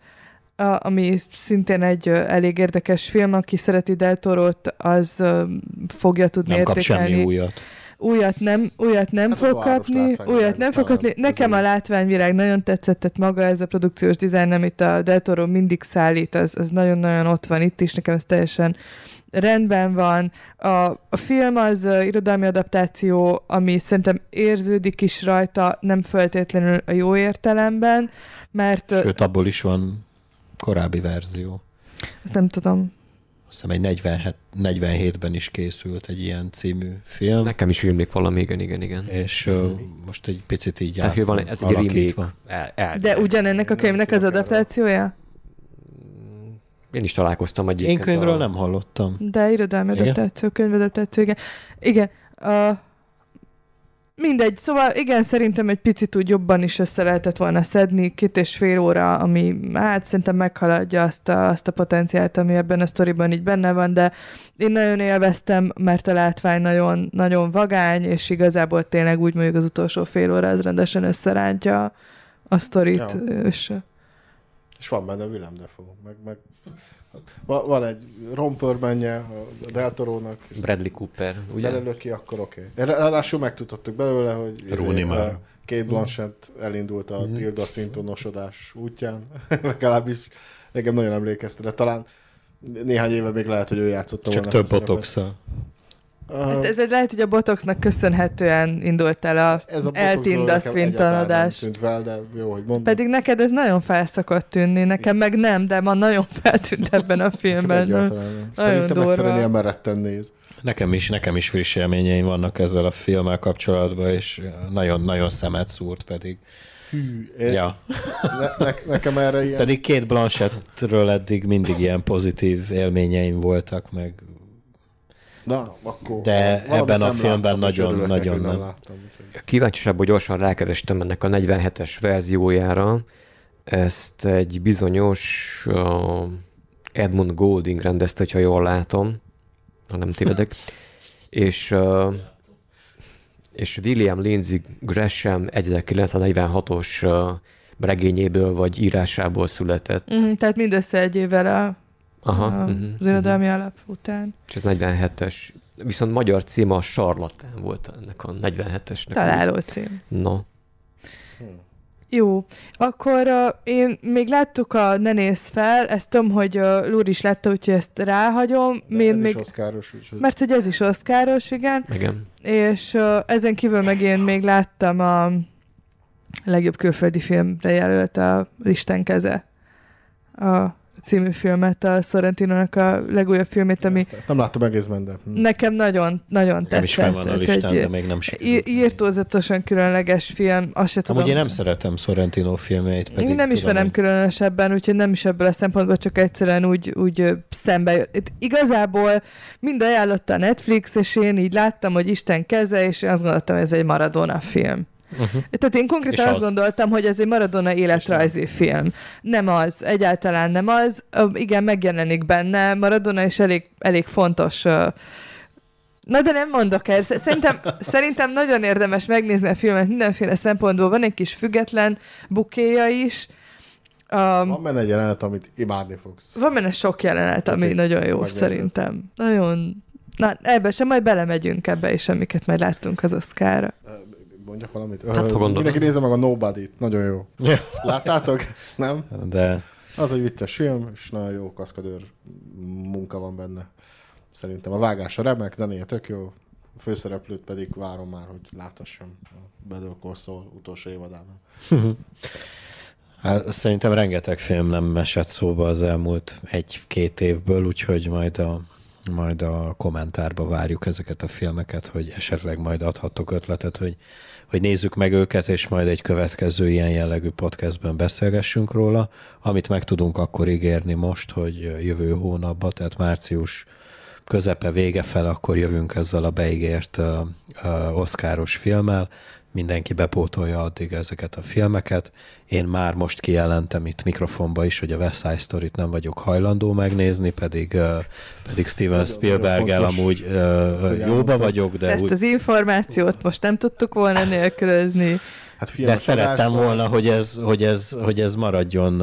uh, ami szintén egy uh, elég érdekes film, aki szereti Del Toro-t, az uh, fogja tudni Nem értékelni. kap semmi újat újat nem, újat nem hát fog kapni, újat nem fog kapni. Nekem a látványvilág nagyon tetszett, tehát maga ez a produkciós dizájn, amit a Deltoro mindig szállít, az, az nagyon-nagyon ott van itt is, nekem ez teljesen rendben van. A, a film az a irodalmi adaptáció, ami szerintem érződik is rajta, nem feltétlenül a jó értelemben, mert... Sőt, abból is van korábbi verzió. Azt nem tudom hiszem egy 47, 47-ben is készült egy ilyen című film. Nekem is jönnék valami, igen, igen, igen. És uh, most egy picit így Tehát, van, ez egy remake. El, el, De ugyanennek a könyvnek az adaptációja? Mm, én is találkoztam egy Én könyvről a... nem hallottam. De irodalmi adaptáció, könyvadaptáció, igen. Igen, Uh, mindegy, szóval igen, szerintem egy picit úgy jobban is össze lehetett volna szedni, két és fél óra, ami hát szerintem meghaladja azt a, azt a potenciált, ami ebben a sztoriban így benne van, de én nagyon élveztem, mert a látvány nagyon, nagyon vagány, és igazából tényleg úgy mondjuk az utolsó fél óra az rendesen összerántja a sztorit, ja. és... És van benne Willem Dafoe, meg, meg Hát, va- van egy rompörmenje a Deltorónak. Bradley Cooper, ugye? ki akkor oké. Okay. Ráadásul megtudtattuk belőle, hogy Róni izé, már. Kate mhm. Blanchett mm. elindult a mm. Tilda Swinton-osodás útján, legalábbis engem nagyon emlékeztetett. de talán néhány éve még lehet, hogy ő játszott Csak volna. Csak több botoxa. Hát, de lehet, hogy a botoxnak köszönhetően indult el a, hát ez a eltindaszvintanodás. Fel, de jó, hogy mondom. Pedig neked ez nagyon felszokott tűnni, nekem meg nem, de ma nagyon feltűnt ebben a filmben. Nagyon Szerintem durva. egyszerűen ilyen meretten néz. Nekem is, nekem is friss élményeim vannak ezzel a filmmel kapcsolatban, és nagyon-nagyon szemet szúrt pedig. Hű, eh, ja. ne, ne, nekem erre ilyen... Pedig két Blanchettről eddig mindig ilyen pozitív élményeim voltak, meg Na, akkor De ebben a filmben nagyon-nagyon nagyon nem. Kíváncsiságból hogy gyorsan rákerestem ennek a 47-es verziójára. Ezt egy bizonyos uh, Edmund Golding rendezte, ha jól látom, ha nem tévedek. és uh, és William Lindsay Gresham 1946-os regényéből vagy írásából született. Mm, tehát mindössze egy évvel a Aha, a, uh-huh, az mhm. irodalmi uh-huh. alap után. És ez 47-es. Viszont magyar címe a Sarlatán volt ennek a 47-esnek. Találó cím. Na. Hm. Jó, akkor uh, én még láttuk a Ne néz fel, ezt tudom, hogy uh, Lúr is látta, úgyhogy ezt ráhagyom. De még, ez még... is oszkáros. Úgyhogy... Mert hogy ez is oszkáros, igen. Igen. És uh, ezen kívül meg én még láttam a legjobb külföldi filmre jelölt a Isten keze. A című filmet, a sorrentino a legújabb filmét, ami... Ezt, ezt nem láttam egészben, de... Hm. Nekem nagyon, nagyon tetszett. Nem is fel van a listán, egy, de még nem sikerült. Írtózatosan különleges film, azt se tudom. Amúgy én nem szeretem Sorrentino filmjeit, pedig Én nem ismerem hogy... különösebben, úgyhogy nem is ebből a szempontból, csak egyszerűen úgy, úgy szembe jött. Itt igazából mind ajánlotta a Netflix, és én így láttam, hogy Isten keze, és én azt gondoltam, ez egy Maradona film. Uh-huh. Tehát én konkrétan És azt az. gondoltam, hogy ez egy Maradona életrajzi És film. Nem az, egyáltalán nem az. Igen, megjelenik benne. Maradona is elég, elég fontos Na de nem mondok el. Szerintem, szerintem nagyon érdemes megnézni a filmet mindenféle szempontból. Van egy kis független bukéja is. Um, van benne egy jelenet, amit imádni fogsz. Van benne sok jelenet, ami Én nagyon jó megérzed. szerintem. Nagyon... Na, ebbe sem, majd belemegyünk ebbe is, amiket majd láttunk az oszkára mondjak valamit. Hát, ha Mindenki nézze meg a Nobody-t, nagyon jó. Láttátok? Nem? De... Az egy vicces film, és nagyon jó kaszkadőr munka van benne. Szerintem a vágása remek, zenéje tök jó, a főszereplőt pedig várom már, hogy láthassam a Better Call utolsó évadában. Hát, szerintem rengeteg film nem esett szóba az elmúlt egy-két évből, úgyhogy majd a majd a kommentárba várjuk ezeket a filmeket, hogy esetleg majd adhatok ötletet, hogy, hogy nézzük meg őket, és majd egy következő ilyen jellegű podcastben beszélgessünk róla. Amit meg tudunk akkor ígérni most, hogy jövő hónapban, tehát március közepe vége fel, akkor jövünk ezzel a beígért oszkáros filmmel, mindenki bepótolja addig ezeket a filmeket. Én már most kijelentem itt mikrofonba is, hogy a West Side Story-t nem vagyok hajlandó megnézni, pedig, pedig Steven spielberg el amúgy jóba vagyok, de Ezt úgy... az információt most nem tudtuk volna nélkülözni. Hát fiam, De szerettem volna, hogy ez, hogy ez, hogy ez maradjon,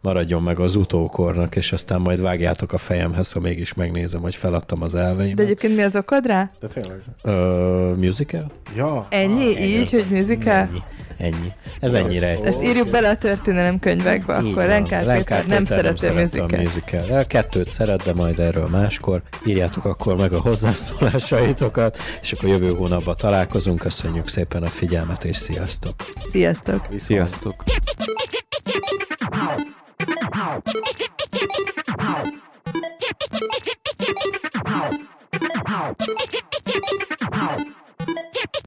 maradjon meg az utókornak, és aztán majd vágjátok a fejemhez, ha mégis megnézem, hogy feladtam az elveimet. De egyébként mi az okod rá? De tényleg. Ö, musical? Ja. Ennyi? Ah, így, hogy musical? Ennyi. Ennyi. Ez ennyire egy. Ezt írjuk bele a történelem könyvekbe, Így akkor Lenkár nem szereti a musical. musical. A kettőt szeret, de majd erről máskor. Írjátok akkor meg a hozzászólásaitokat, és akkor jövő hónapban találkozunk. Köszönjük szépen a figyelmet, és sziasztok! Sziasztok! Sziasztok! sziasztok.